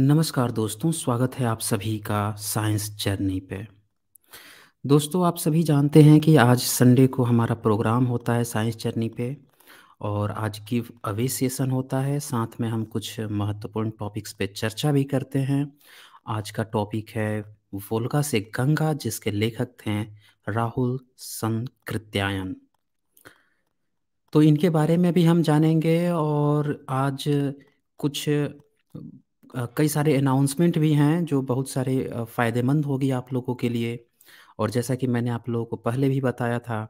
नमस्कार दोस्तों स्वागत है आप सभी का साइंस जर्नी पे दोस्तों आप सभी जानते हैं कि आज संडे को हमारा प्रोग्राम होता है साइंस जर्नी पे और आज की अवे सेशन होता है साथ में हम कुछ महत्वपूर्ण टॉपिक्स पे चर्चा भी करते हैं आज का टॉपिक है वोल्गा से गंगा जिसके लेखक थे राहुल संकृत्यायन तो इनके बारे में भी हम जानेंगे और आज कुछ कई सारे अनाउंसमेंट भी हैं जो बहुत सारे फ़ायदेमंद होगी आप लोगों के लिए और जैसा कि मैंने आप लोगों को पहले भी बताया था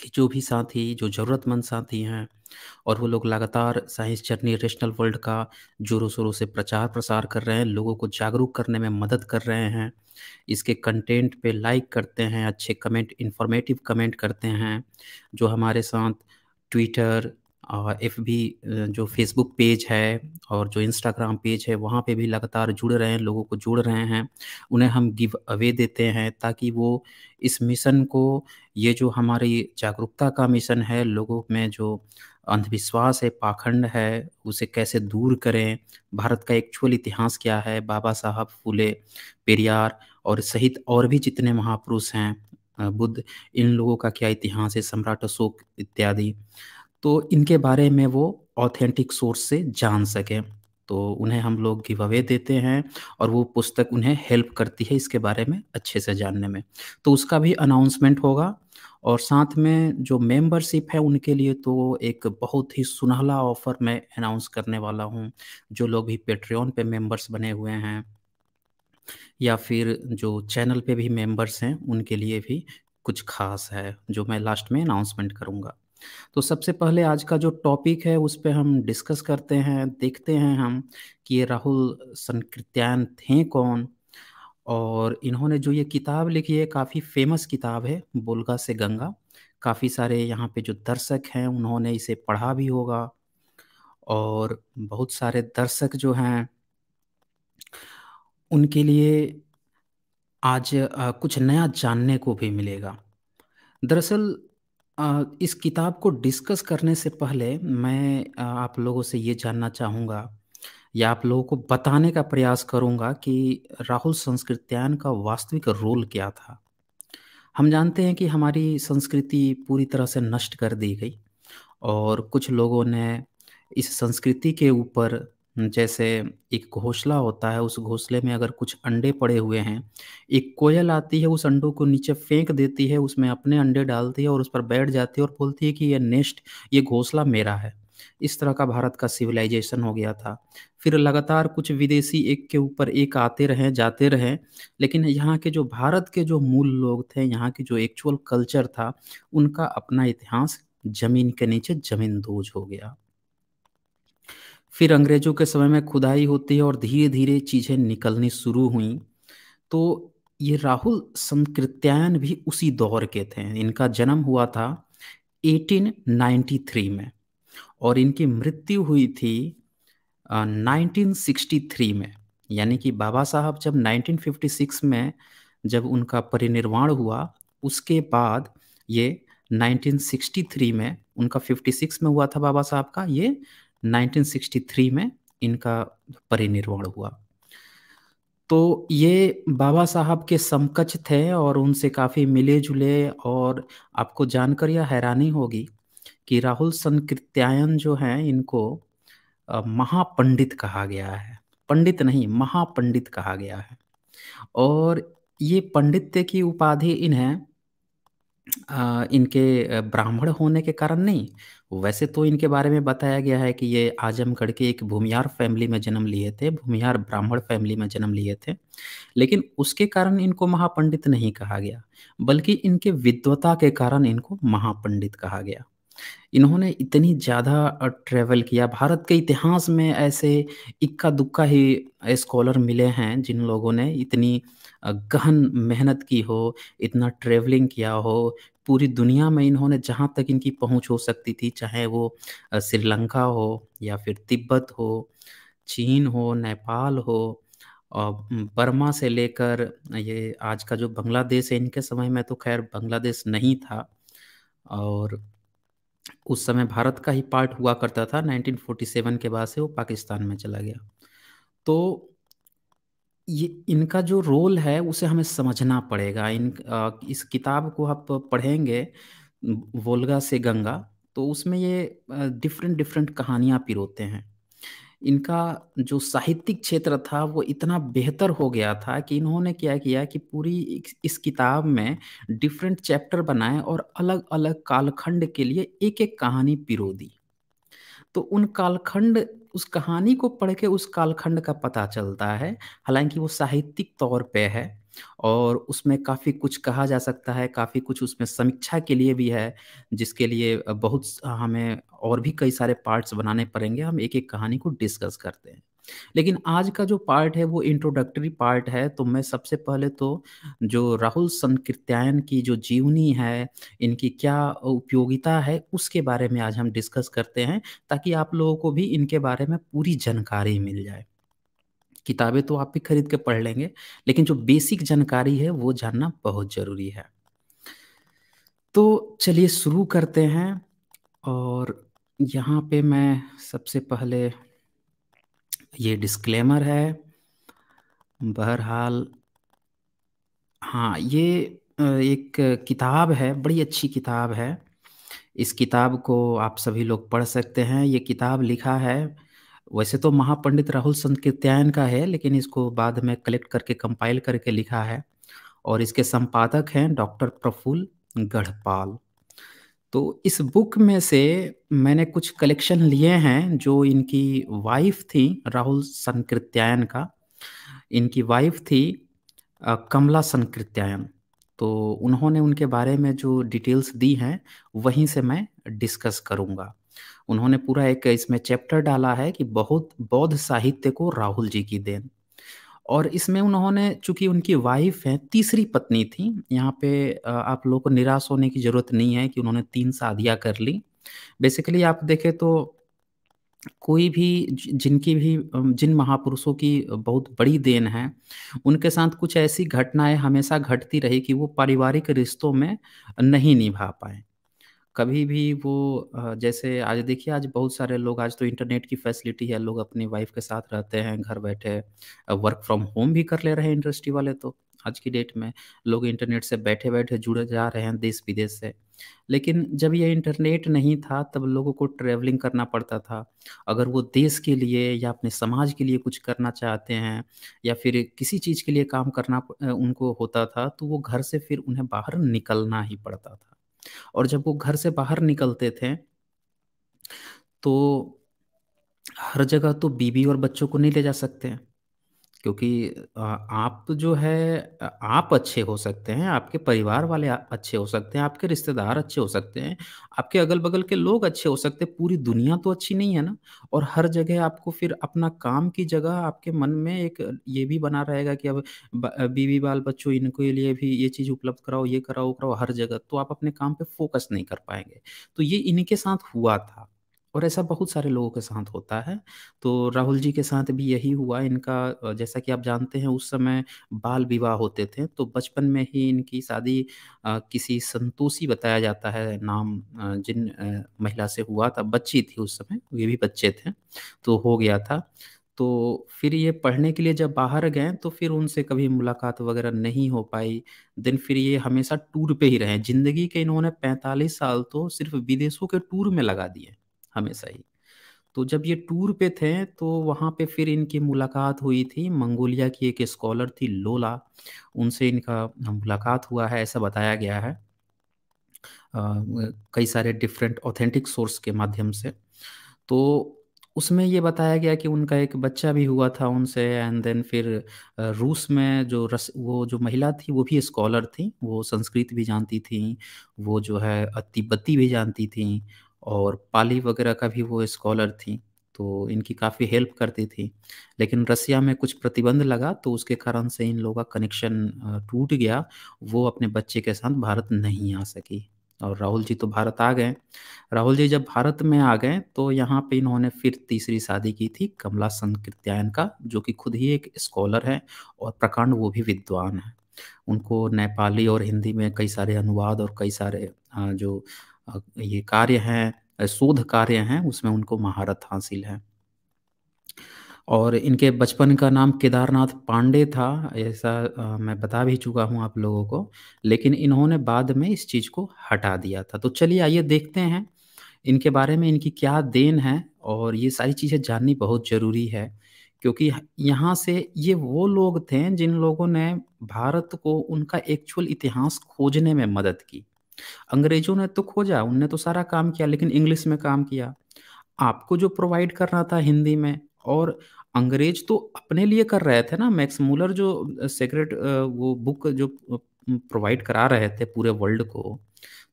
कि जो भी साथी जो ज़रूरतमंद साथी हैं और वो लोग लगातार साइंस जर्नी रेशनल वर्ल्ड का जोरों शोरों से प्रचार प्रसार कर रहे हैं लोगों को जागरूक करने में मदद कर रहे हैं इसके कंटेंट पे लाइक करते हैं अच्छे कमेंट इन्फॉर्मेटिव कमेंट करते हैं जो हमारे साथ ट्विटर और एफ भी जो फेसबुक पेज है और जो इंस्टाग्राम पेज है वहाँ पे भी लगातार जुड़ रहे हैं लोगों को जुड़ रहे हैं उन्हें हम गिव अवे देते हैं ताकि वो इस मिशन को ये जो हमारी जागरूकता का मिशन है लोगों में जो अंधविश्वास है पाखंड है उसे कैसे दूर करें भारत का एक्चुअल इतिहास क्या है बाबा साहब फूले पेरियार और सहित और भी जितने महापुरुष हैं बुद्ध इन लोगों का क्या इतिहास है सम्राट अशोक इत्यादि तो इनके बारे में वो ऑथेंटिक सोर्स से जान सकें तो उन्हें हम लोग गिव अवे देते हैं और वो पुस्तक उन्हें हेल्प करती है इसके बारे में अच्छे से जानने में तो उसका भी अनाउंसमेंट होगा और साथ में जो मेंबरशिप है उनके लिए तो एक बहुत ही सुनहला ऑफ़र मैं अनाउंस करने वाला हूँ जो लोग भी पेट्रियन पे मेंबर्स बने हुए हैं या फिर जो चैनल पे भी मेंबर्स हैं उनके लिए भी कुछ खास है जो मैं लास्ट में अनाउंसमेंट करूँगा तो सबसे पहले आज का जो टॉपिक है उस पर हम डिस्कस करते हैं देखते हैं हम कि ये राहुल संकृत्यान थे कौन और इन्होंने जो ये किताब लिखी है काफ़ी फेमस किताब है बोलगा से गंगा काफ़ी सारे यहाँ पे जो दर्शक हैं उन्होंने इसे पढ़ा भी होगा और बहुत सारे दर्शक जो हैं उनके लिए आज कुछ नया जानने को भी मिलेगा दरअसल इस किताब को डिस्कस करने से पहले मैं आप लोगों से ये जानना चाहूँगा या आप लोगों को बताने का प्रयास करूँगा कि राहुल संस्कृत्यान का वास्तविक रोल क्या था। हम जानते हैं कि हमारी संस्कृति पूरी तरह से नष्ट कर दी गई और कुछ लोगों ने इस संस्कृति के ऊपर जैसे एक घोंसला होता है उस घोंसले में अगर कुछ अंडे पड़े हुए हैं एक कोयल आती है उस अंडों को नीचे फेंक देती है उसमें अपने अंडे डालती है और उस पर बैठ जाती है और बोलती है कि यह नेस्ट ये घोंसला मेरा है इस तरह का भारत का सिविलाइजेशन हो गया था फिर लगातार कुछ विदेशी एक के ऊपर एक आते रहें जाते रहें लेकिन यहाँ के जो भारत के जो मूल लोग थे यहाँ की जो एक्चुअल कल्चर था उनका अपना इतिहास जमीन के नीचे जमीन दोज हो गया फिर अंग्रेजों के समय में खुदाई होती है और धीरे धीरे चीज़ें निकलनी शुरू हुई तो ये राहुल संकृत्यायन भी उसी दौर के थे इनका जन्म हुआ था 1893 में और इनकी मृत्यु हुई थी 1963 में यानी कि बाबा साहब जब 1956 में जब उनका परिनिर्वाण हुआ उसके बाद ये 1963 में उनका 56 में हुआ था बाबा साहब का ये 1963 में इनका परिनिर्वाण हुआ तो ये बाबा साहब के समकक्ष थे और उनसे काफ़ी मिले जुले और आपको जानकर यह हैरानी होगी कि राहुल संकृत्यायन जो हैं इनको महापंडित कहा गया है पंडित नहीं महापंडित कहा गया है और ये पंडित्य की उपाधि इन्हें इनके ब्राह्मण होने के कारण नहीं वैसे तो इनके बारे में बताया गया है कि ये आजमगढ़ के एक भूमियार फैमिली में जन्म लिए थे भूमियार ब्राह्मण फैमिली में जन्म लिए थे लेकिन उसके कारण इनको महापंडित नहीं कहा गया बल्कि इनके विद्वता के कारण इनको महापंडित कहा गया इन्होंने इतनी ज़्यादा ट्रेवल किया भारत के इतिहास में ऐसे इक्का दुक्का ही स्कॉलर मिले हैं जिन लोगों ने इतनी गहन मेहनत की हो इतना ट्रेवलिंग किया हो पूरी दुनिया में इन्होंने जहाँ तक इनकी पहुँच हो सकती थी चाहे वो श्रीलंका हो या फिर तिब्बत हो चीन हो नेपाल हो और बर्मा से लेकर ये आज का जो बांग्लादेश है इनके समय में तो खैर बांग्लादेश नहीं था और उस समय भारत का ही पार्ट हुआ करता था 1947 के बाद से वो पाकिस्तान में चला गया तो ये इनका जो रोल है उसे हमें समझना पड़ेगा इन इस किताब को आप पढ़ेंगे वोल्गा से गंगा तो उसमें ये डिफरेंट डिफरेंट कहानियाँ पिरोते हैं इनका जो साहित्यिक क्षेत्र था वो इतना बेहतर हो गया था कि इन्होंने क्या किया कि पूरी इस किताब में डिफरेंट चैप्टर बनाए और अलग अलग कालखंड के लिए एक एक कहानी पिरो दी तो उन कालखंड उस कहानी को पढ़ के उस कालखंड का पता चलता है हालांकि वो साहित्यिक तौर पे है और उसमें काफ़ी कुछ कहा जा सकता है काफ़ी कुछ उसमें समीक्षा के लिए भी है जिसके लिए बहुत हमें और भी कई सारे पार्ट्स बनाने पड़ेंगे हम एक एक कहानी को डिस्कस करते हैं लेकिन आज का जो पार्ट है वो इंट्रोडक्टरी पार्ट है तो मैं सबसे पहले तो जो राहुल संकृत्यायन की जो जीवनी है इनकी क्या उपयोगिता है उसके बारे में आज हम डिस्कस करते हैं ताकि आप लोगों को भी इनके बारे में पूरी जानकारी मिल जाए किताबें तो आप भी खरीद के पढ़ लेंगे लेकिन जो बेसिक जानकारी है वो जानना बहुत ज़रूरी है तो चलिए शुरू करते हैं और यहाँ पे मैं सबसे पहले ये डिस्क्लेमर है बहरहाल हाँ ये एक किताब है बड़ी अच्छी किताब है इस किताब को आप सभी लोग पढ़ सकते हैं ये किताब लिखा है वैसे तो महापंडित राहुल संकीर्त्यायन का है लेकिन इसको बाद में कलेक्ट करके कंपाइल करके लिखा है और इसके संपादक हैं डॉक्टर प्रफुल्ल गढ़पाल तो इस बुक में से मैंने कुछ कलेक्शन लिए हैं जो इनकी वाइफ थी राहुल संकृत्यायन का इनकी वाइफ थी कमला संकृत्यायन तो उन्होंने उनके बारे में जो डिटेल्स दी हैं वहीं से मैं डिस्कस करूँगा उन्होंने पूरा एक इसमें चैप्टर डाला है कि बहुत बौद्ध साहित्य को राहुल जी की देन और इसमें उन्होंने चूंकि उनकी वाइफ है तीसरी पत्नी थी यहाँ पे आप लोगों को निराश होने की ज़रूरत नहीं है कि उन्होंने तीन शादियाँ कर ली बेसिकली आप देखें तो कोई भी जिनकी भी जिन महापुरुषों की बहुत बड़ी देन है उनके साथ कुछ ऐसी घटनाएं हमेशा घटती रही कि वो पारिवारिक रिश्तों में नहीं निभा पाए कभी भी वो जैसे आज देखिए आज बहुत सारे लोग आज तो इंटरनेट की फैसिलिटी है लोग अपनी वाइफ के साथ रहते हैं घर बैठे वर्क फ्रॉम होम भी कर ले रहे हैं इंडस्ट्री वाले तो आज की डेट में लोग इंटरनेट से बैठे बैठे जुड़े जा रहे हैं देश विदेश से लेकिन जब ये इंटरनेट नहीं था तब लोगों को ट्रैवलिंग करना पड़ता था अगर वो देश के लिए या अपने समाज के लिए कुछ करना चाहते हैं या फिर किसी चीज़ के लिए काम करना उनको होता था तो वो घर से फिर उन्हें बाहर निकलना ही पड़ता था और जब वो घर से बाहर निकलते थे तो हर जगह तो बीबी और बच्चों को नहीं ले जा सकते क्योंकि आप आप जो है आप अच्छे हो सकते हैं, आपके परिवार वाले अच्छे हो सकते हैं, आपके रिश्तेदार अच्छे हो सकते हैं, आपके अगल-बगल के लोग अच्छे हो सकते हैं, पूरी दुनिया तो अच्छी नहीं है ना? और हर जगह आपको फिर अपना काम की जगह आपके मन में एक ये भी बना रहेगा कि अब बीवी, बाल-बच्चों इनके लिए भी ये चीज़ उपलब्ध कराओ, ये कराओ, वो कराओ हर जगह, तो आप अपने काम पर फ़ोकस नहीं कर पाएंगे तो ये इनके साथ हुआ था। और ऐसा बहुत सारे लोगों के साथ होता है तो राहुल जी के साथ भी यही हुआ इनका जैसा कि आप जानते हैं उस समय बाल विवाह होते थे तो बचपन में ही इनकी शादी किसी संतोषी बताया जाता है नाम जिन महिला से हुआ था बच्ची थी उस समय तो ये भी बच्चे थे तो हो गया था तो फिर ये पढ़ने के लिए जब बाहर गए तो फिर उनसे कभी मुलाकात वगैरह नहीं हो पाई देन फिर ये हमेशा टूर पे ही रहे ज़िंदगी के इन्होंने 45 साल तो सिर्फ विदेशों के टूर में लगा दिए हमेशा ही तो जब ये टूर पे थे तो वहाँ पे फिर इनकी मुलाकात हुई थी मंगोलिया की एक स्कॉलर थी लोला उनसे इनका मुलाकात हुआ है ऐसा बताया गया है कई सारे डिफरेंट ऑथेंटिक सोर्स के माध्यम से तो उसमें ये बताया गया कि उनका एक बच्चा भी हुआ था उनसे एंड देन फिर रूस में जो रस वो जो महिला थी वो भी स्कॉलर थी वो संस्कृत भी जानती थी वो जो है तिब्बती भी जानती थी और पाली वगैरह का भी वो स्कॉलर थी तो इनकी काफ़ी हेल्प करती थी लेकिन रसिया में कुछ प्रतिबंध लगा तो उसके कारण से इन लोगों का कनेक्शन टूट गया वो अपने बच्चे के साथ भारत नहीं आ सकी और राहुल जी तो भारत आ गए राहुल जी जब भारत में आ गए तो यहाँ पे इन्होंने फिर तीसरी शादी की थी कमला संकृत्यायन का जो कि खुद ही एक स्कॉलर है और प्रकांड वो भी विद्वान है उनको नेपाली और हिंदी में कई सारे अनुवाद और कई सारे जो ये कार्य हैं शोध कार्य हैं उसमें उनको महारत हासिल है और इनके बचपन का नाम केदारनाथ पांडे था ऐसा मैं बता भी चुका हूँ आप लोगों को लेकिन इन्होंने बाद में इस चीज़ को हटा दिया था तो चलिए आइए देखते हैं इनके बारे में इनकी क्या देन है और ये सारी चीज़ें जाननी बहुत ज़रूरी है क्योंकि यहाँ से ये वो लोग थे जिन लोगों ने भारत को उनका एक्चुअल इतिहास खोजने में मदद की अंग्रेजों ने तो खोजा उनने तो सारा काम किया लेकिन इंग्लिश में काम किया आपको जो प्रोवाइड करना था हिंदी में और अंग्रेज तो अपने लिए कर रहे थे ना मैक्स मूलर जो सेक्रेट वो बुक जो प्रोवाइड करा रहे थे पूरे वर्ल्ड को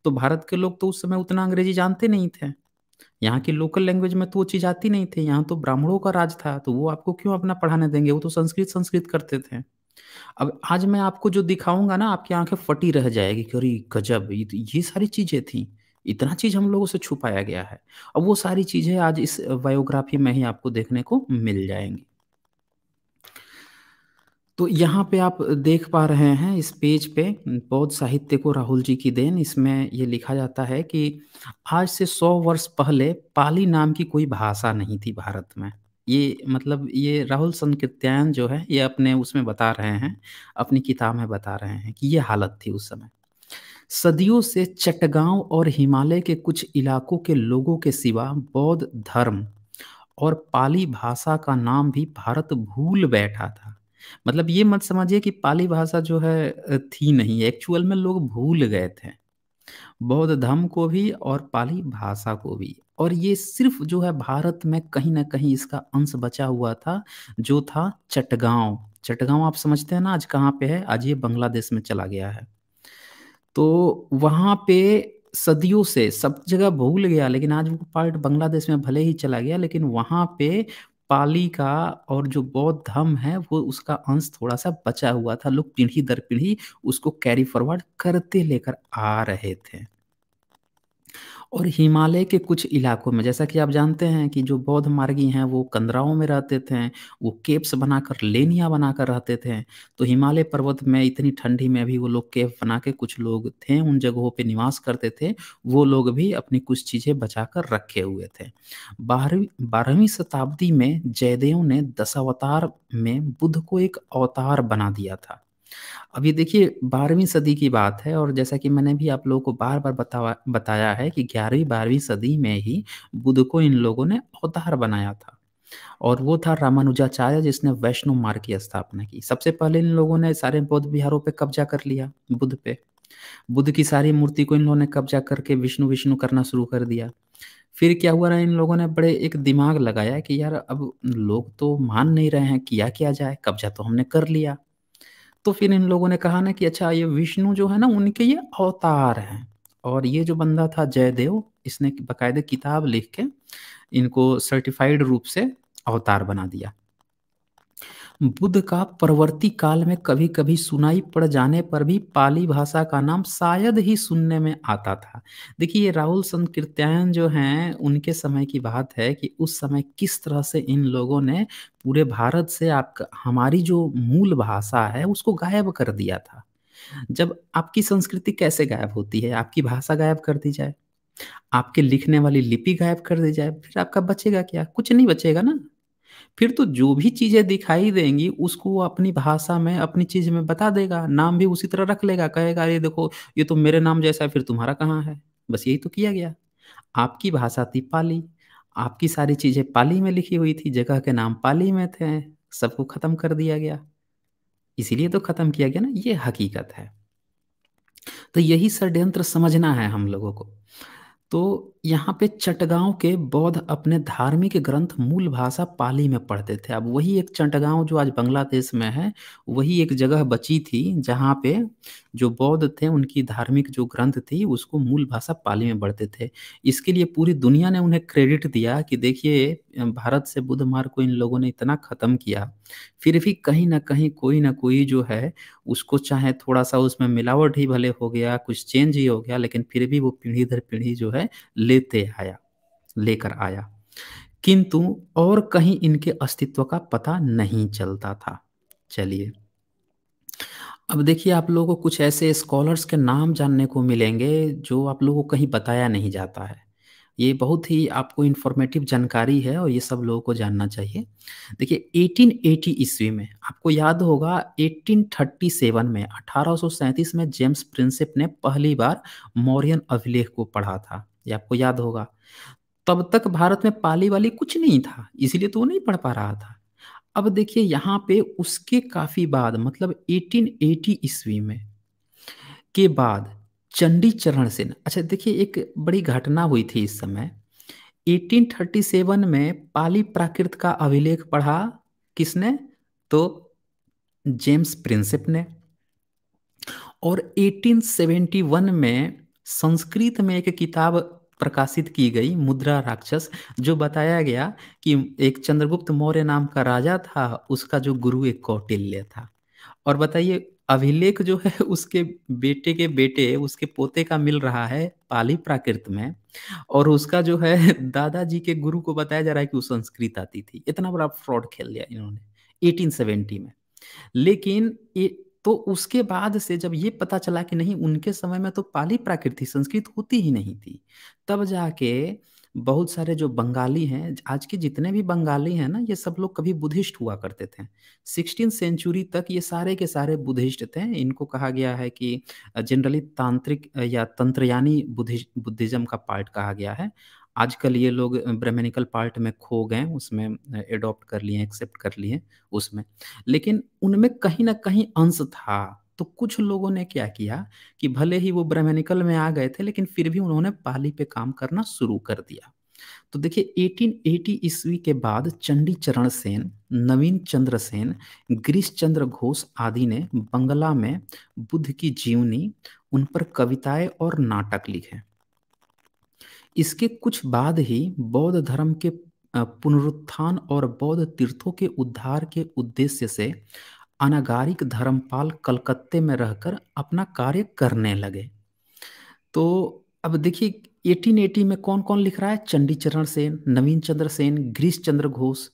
तो भारत के लोग तो उस समय उतना अंग्रेजी जानते नहीं थे यहाँ की लोकल लैंग्वेज में तो वो चीज़ आती नहीं थी यहाँ तो ब्राह्मणों का राज था तो वो आपको क्यों अपना पढ़ाने देंगे वो तो संस्कृत संस्कृत करते थे अब आज मैं आपको जो दिखाऊंगा ना आपकी आंखें फटी रह जाएगी कि अरे गजब ये तो, ये सारी चीजें थी इतना चीज हम लोगों से छुपाया गया है अब वो सारी चीजें आज इस बायोग्राफी में ही आपको देखने को मिल जाएंगी तो यहाँ पे आप देख पा रहे हैं इस पेज पे बौद्ध साहित्य को राहुल जी की देन इसमें ये लिखा जाता है कि आज से सौ वर्ष पहले पाली नाम की कोई भाषा नहीं थी भारत में ये मतलब ये राहुल संकृत्यायन जो है ये अपने उसमें बता रहे हैं अपनी किताब में बता रहे हैं कि ये हालत थी उस समय सदियों से चटगांव और हिमालय के कुछ इलाकों के लोगों के सिवा बौद्ध धर्म और पाली भाषा का नाम भी भारत भूल बैठा था मतलब ये मत समझिए कि पाली भाषा जो है थी नहीं एक्चुअल में लोग भूल गए थे बौद्ध धर्म को भी और पाली भाषा को भी और ये सिर्फ जो है भारत में कहीं ना कहीं इसका अंश बचा हुआ था जो था चटगांव चटगांव आप समझते हैं ना आज कहाँ पे है आज ये बांग्लादेश में चला गया है तो वहाँ पे सदियों से सब जगह भूल गया लेकिन आज वो पार्ट बांग्लादेश में भले ही चला गया लेकिन वहाँ पे पाली का और जो बौद्ध धर्म है वो उसका अंश थोड़ा सा बचा हुआ था लोग पीढ़ी दर पीढ़ी उसको कैरी फॉरवर्ड करते लेकर आ रहे थे और हिमालय के कुछ इलाकों में जैसा कि आप जानते हैं कि जो बौद्ध मार्गी हैं वो कंदराओं में रहते थे वो केप्स बनाकर लेनिया बनाकर रहते थे तो हिमालय पर्वत में इतनी ठंडी में भी वो लोग केप बना के कुछ लोग थे उन जगहों पे निवास करते थे वो लोग भी अपनी कुछ चीज़ें बचा कर रखे हुए थे बारहवीं बारहवीं शताब्दी में जयदेव ने दशावतार में बुद्ध को एक अवतार बना दिया था अब ये देखिए बारहवीं सदी की बात है और जैसा कि मैंने भी आप लोगों को बार बार बतावा बताया है कि ग्यारहवीं बारहवीं सदी में ही बुद्ध को इन लोगों ने अवतार बनाया था और वो था रामानुजाचार्य जिसने वैष्णो मार्ग की स्थापना की सबसे पहले इन लोगों ने सारे बौद्ध विहारों पे कब्जा कर लिया बुद्ध पे बुद्ध की सारी मूर्ति को इन लोगों ने कब्जा करके विष्णु विष्णु करना शुरू कर दिया फिर क्या हुआ रहा इन लोगों ने बड़े एक दिमाग लगाया कि यार अब लोग तो मान नहीं रहे हैं किया क्या जाए कब्जा तो हमने कर लिया तो फिर इन लोगों ने कहा ना कि अच्छा ये विष्णु जो है ना उनके ये अवतार हैं और ये जो बंदा था जयदेव इसने बाकायदे किताब लिख के इनको सर्टिफाइड रूप से अवतार बना दिया बुद्ध का परवर्ती काल में कभी कभी सुनाई पड़ जाने पर भी पाली भाषा का नाम शायद ही सुनने में आता था देखिए ये राहुल संकृत्यायन जो हैं उनके समय की बात है कि उस समय किस तरह से इन लोगों ने पूरे भारत से आप हमारी जो मूल भाषा है उसको गायब कर दिया था जब आपकी संस्कृति कैसे गायब होती है आपकी भाषा गायब कर दी जाए आपके लिखने वाली लिपि गायब कर दी जाए फिर आपका बचेगा क्या कुछ नहीं बचेगा ना फिर तो जो भी चीजें दिखाई देंगी उसको अपनी भाषा में अपनी चीज में बता देगा नाम भी उसी तरह रख लेगा कहेगा ये देखो ये तो मेरे नाम जैसा है फिर तुम्हारा कहाँ है बस यही तो किया गया आपकी भाषा थी पाली आपकी सारी चीजें पाली में लिखी हुई थी जगह के नाम पाली में थे सबको खत्म कर दिया गया इसीलिए तो खत्म किया गया ना ये हकीकत है तो यही षड्यंत्र समझना है हम लोगों को तो यहाँ पे चटगांव के बौद्ध अपने धार्मिक ग्रंथ मूल भाषा पाली में पढ़ते थे अब वही एक चटगांव जो आज बांग्लादेश में है वही एक जगह बची थी जहाँ पे जो बौद्ध थे उनकी धार्मिक जो ग्रंथ थी उसको मूल भाषा पाली में पढ़ते थे इसके लिए पूरी दुनिया ने उन्हें क्रेडिट दिया कि देखिए भारत से बुद्ध मार्ग को इन लोगों ने इतना ख़त्म किया फिर भी कहीं ना कहीं कोई ना कोई जो है उसको चाहे थोड़ा सा उसमें मिलावट ही भले हो गया कुछ चेंज ही हो गया लेकिन फिर भी वो पीढ़ी दर पीढ़ी जो है ले लेते आया लेकर आया किंतु और कहीं इनके अस्तित्व का पता नहीं चलता था चलिए अब देखिए आप लोगों को कुछ ऐसे स्कॉलर्स के नाम जानने को मिलेंगे जो आप लोगों को कहीं बताया नहीं जाता है ये बहुत ही आपको इन्फॉर्मेटिव जानकारी है और ये सब लोगों को जानना चाहिए देखिए 1880 ईस्वी में आपको याद होगा 1837 में 1837 में जेम्स प्रिंसिप ने पहली बार मौर्यन अभिलेख को पढ़ा था ये आपको याद होगा तब तक भारत में पाली वाली कुछ नहीं था इसलिए तो वो नहीं पढ़ पा रहा था अब देखिए यहाँ पे उसके काफी बाद मतलब 1880 ईस्वी में के बाद चंडी चरण सेन अच्छा देखिए एक बड़ी घटना हुई थी इस समय 1837 में पाली प्राकृत का अभिलेख पढ़ा किसने तो जेम्स प्रिंसिप ने और 1871 में संस्कृत में एक किताब प्रकाशित की गई मुद्रा राक्षस जो बताया गया कि एक चंद्रगुप्त मौर्य नाम का राजा था उसका जो गुरु एक कौटिल्य था और बताइए अभिलेख जो है उसके बेटे के बेटे उसके पोते का मिल रहा है पाली प्राकृत में और उसका जो है दादाजी के गुरु को बताया जा रहा है कि वो संस्कृत आती थी इतना बड़ा फ्रॉड खेल लिया इन्होंने 1870 में लेकिन तो उसके बाद से जब ये पता चला कि नहीं उनके समय में तो पाली प्राकृतिक संस्कृत होती ही नहीं थी तब जाके बहुत सारे जो बंगाली हैं आज के जितने भी बंगाली हैं ना ये सब लोग कभी बुद्धिस्ट हुआ करते थे सिक्सटीन सेंचुरी तक ये सारे के सारे बुद्धिस्ट थे इनको कहा गया है कि जनरली तांत्रिक या तंत्रयानी बुद्धिज्म का पार्ट कहा गया है आजकल ये लोग ब्रह्मेनिकल पार्ट में खो गए उसमें एडॉप्ट कर लिए एक्सेप्ट कर लिए उसमें लेकिन उनमें कहीं ना कहीं अंश था तो कुछ लोगों ने क्या किया कि भले ही वो ब्रह्मेनिकल में आ गए थे लेकिन फिर भी उन्होंने पाली पे काम करना शुरू कर दिया तो देखिए 1880 ईस्वी के बाद चंडी चरण सेन नवीन चंद्र सेन गिरीश चंद्र घोष आदि ने बंगला में बुद्ध की जीवनी उन पर कविताएं और नाटक लिखे इसके कुछ बाद ही बौद्ध धर्म के पुनरुत्थान और बौद्ध तीर्थों के उद्धार के उद्देश्य से अनागारिक धर्मपाल कलकत्ते में रहकर अपना कार्य करने लगे तो अब देखिए 1880 में कौन कौन लिख रहा है चंडीचरण सेन नवीन चंद्र सेन गिरीश चंद्र घोष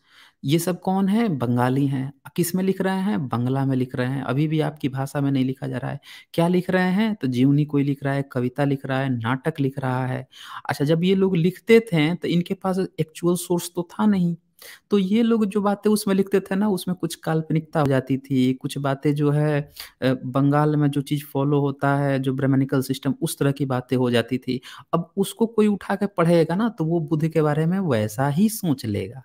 ये सब कौन है बंगाली हैं किस में लिख रहे हैं बंगला में लिख रहे हैं अभी भी आपकी भाषा में नहीं लिखा जा रहा है क्या लिख रहे हैं तो जीवनी कोई लिख रहा है कविता लिख रहा है नाटक लिख रहा है अच्छा जब ये लोग लिखते थे तो इनके पास एक्चुअल सोर्स तो था नहीं तो ये लोग जो बातें उसमें लिखते थे ना उसमें कुछ काल्पनिकता हो जाती थी कुछ बातें जो है बंगाल में जो चीज़ फॉलो होता है जो ब्रह्मनिकल सिस्टम उस तरह की बातें हो जाती थी अब उसको कोई उठा के पढ़ेगा ना तो वो बुद्ध के बारे में वैसा ही सोच लेगा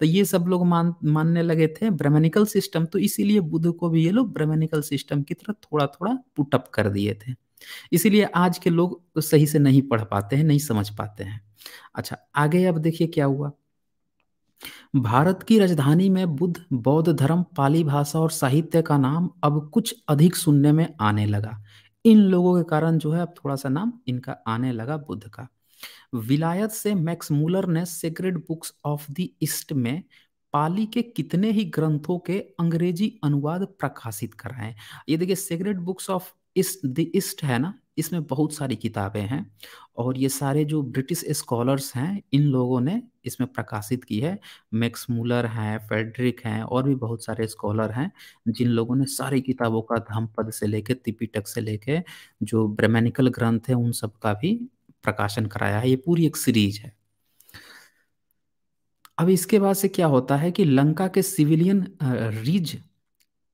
तो ये सब लोग मान मानने लगे थे ब्रह्मनिकल सिस्टम तो इसीलिए बुद्ध को भी ये लोग ब्रह्मनिकल सिस्टम की तरह थोड़ा थोड़ा पुटअप कर दिए थे इसीलिए आज के लोग तो सही से नहीं पढ़ पाते हैं नहीं समझ पाते हैं अच्छा आगे अब देखिए क्या हुआ भारत की राजधानी में बुद्ध बौद्ध धर्म पाली भाषा और साहित्य का नाम अब कुछ अधिक सुनने में आने लगा इन लोगों के कारण जो है अब थोड़ा सा नाम इनका आने लगा बुद्ध का विलायत से मैक्स मूलर ने sacred books of the East में पाली के कितने ही ग्रंथों के अंग्रेजी अनुवाद प्रकाशित कराए ये देखिए sacred books of East the East है ना इसमें बहुत सारी किताबें हैं और ये सारे जो ब्रिटिश स्कॉलर्स हैं इन लोगों ने इसमें प्रकाशित की है मैक्स मूलर हैं फेडरिक हैं और भी बहुत सारे स्कॉलर हैं जिन लोगों ने सारी किताबों का धमपद से लेके तिपिटक से लेके जो ब्रह्मनिकल ग्रंथ है उन सब का भी प्रकाशन कराया है ये पूरी एक सीरीज है अब इसके बाद से क्या होता है कि लंका के सिविलियन रिज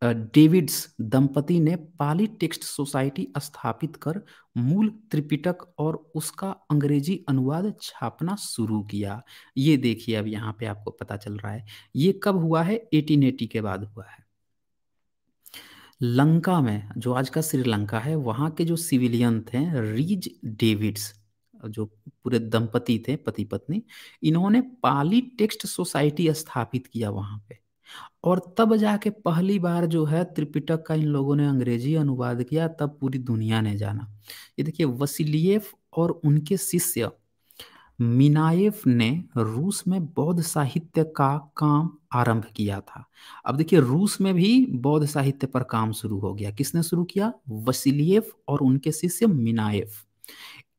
डेविड्स दंपति ने पाली टेक्स्ट सोसाइटी स्थापित कर मूल त्रिपिटक और उसका अंग्रेजी अनुवाद छापना शुरू किया ये देखिए अब यहाँ पे आपको पता चल रहा है ये कब हुआ है एटी के बाद हुआ है लंका में जो आज का श्रीलंका है वहाँ के जो सिविलियन थे रिज डेविड्स जो पूरे दंपति थे पति पत्नी इन्होंने पाली टेक्स्ट सोसाइटी स्थापित किया वहां पे और तब जाके पहली बार जो है त्रिपिटक का इन लोगों ने अंग्रेजी अनुवाद किया तब पूरी दुनिया ने जाना ये देखिए वसीलियफ और उनके शिष्य मिनाएफ ने रूस में बौद्ध साहित्य का काम आरंभ किया था अब देखिए रूस में भी बौद्ध साहित्य पर काम शुरू हो गया किसने शुरू किया वसीलियफ और उनके शिष्य मिनाएफ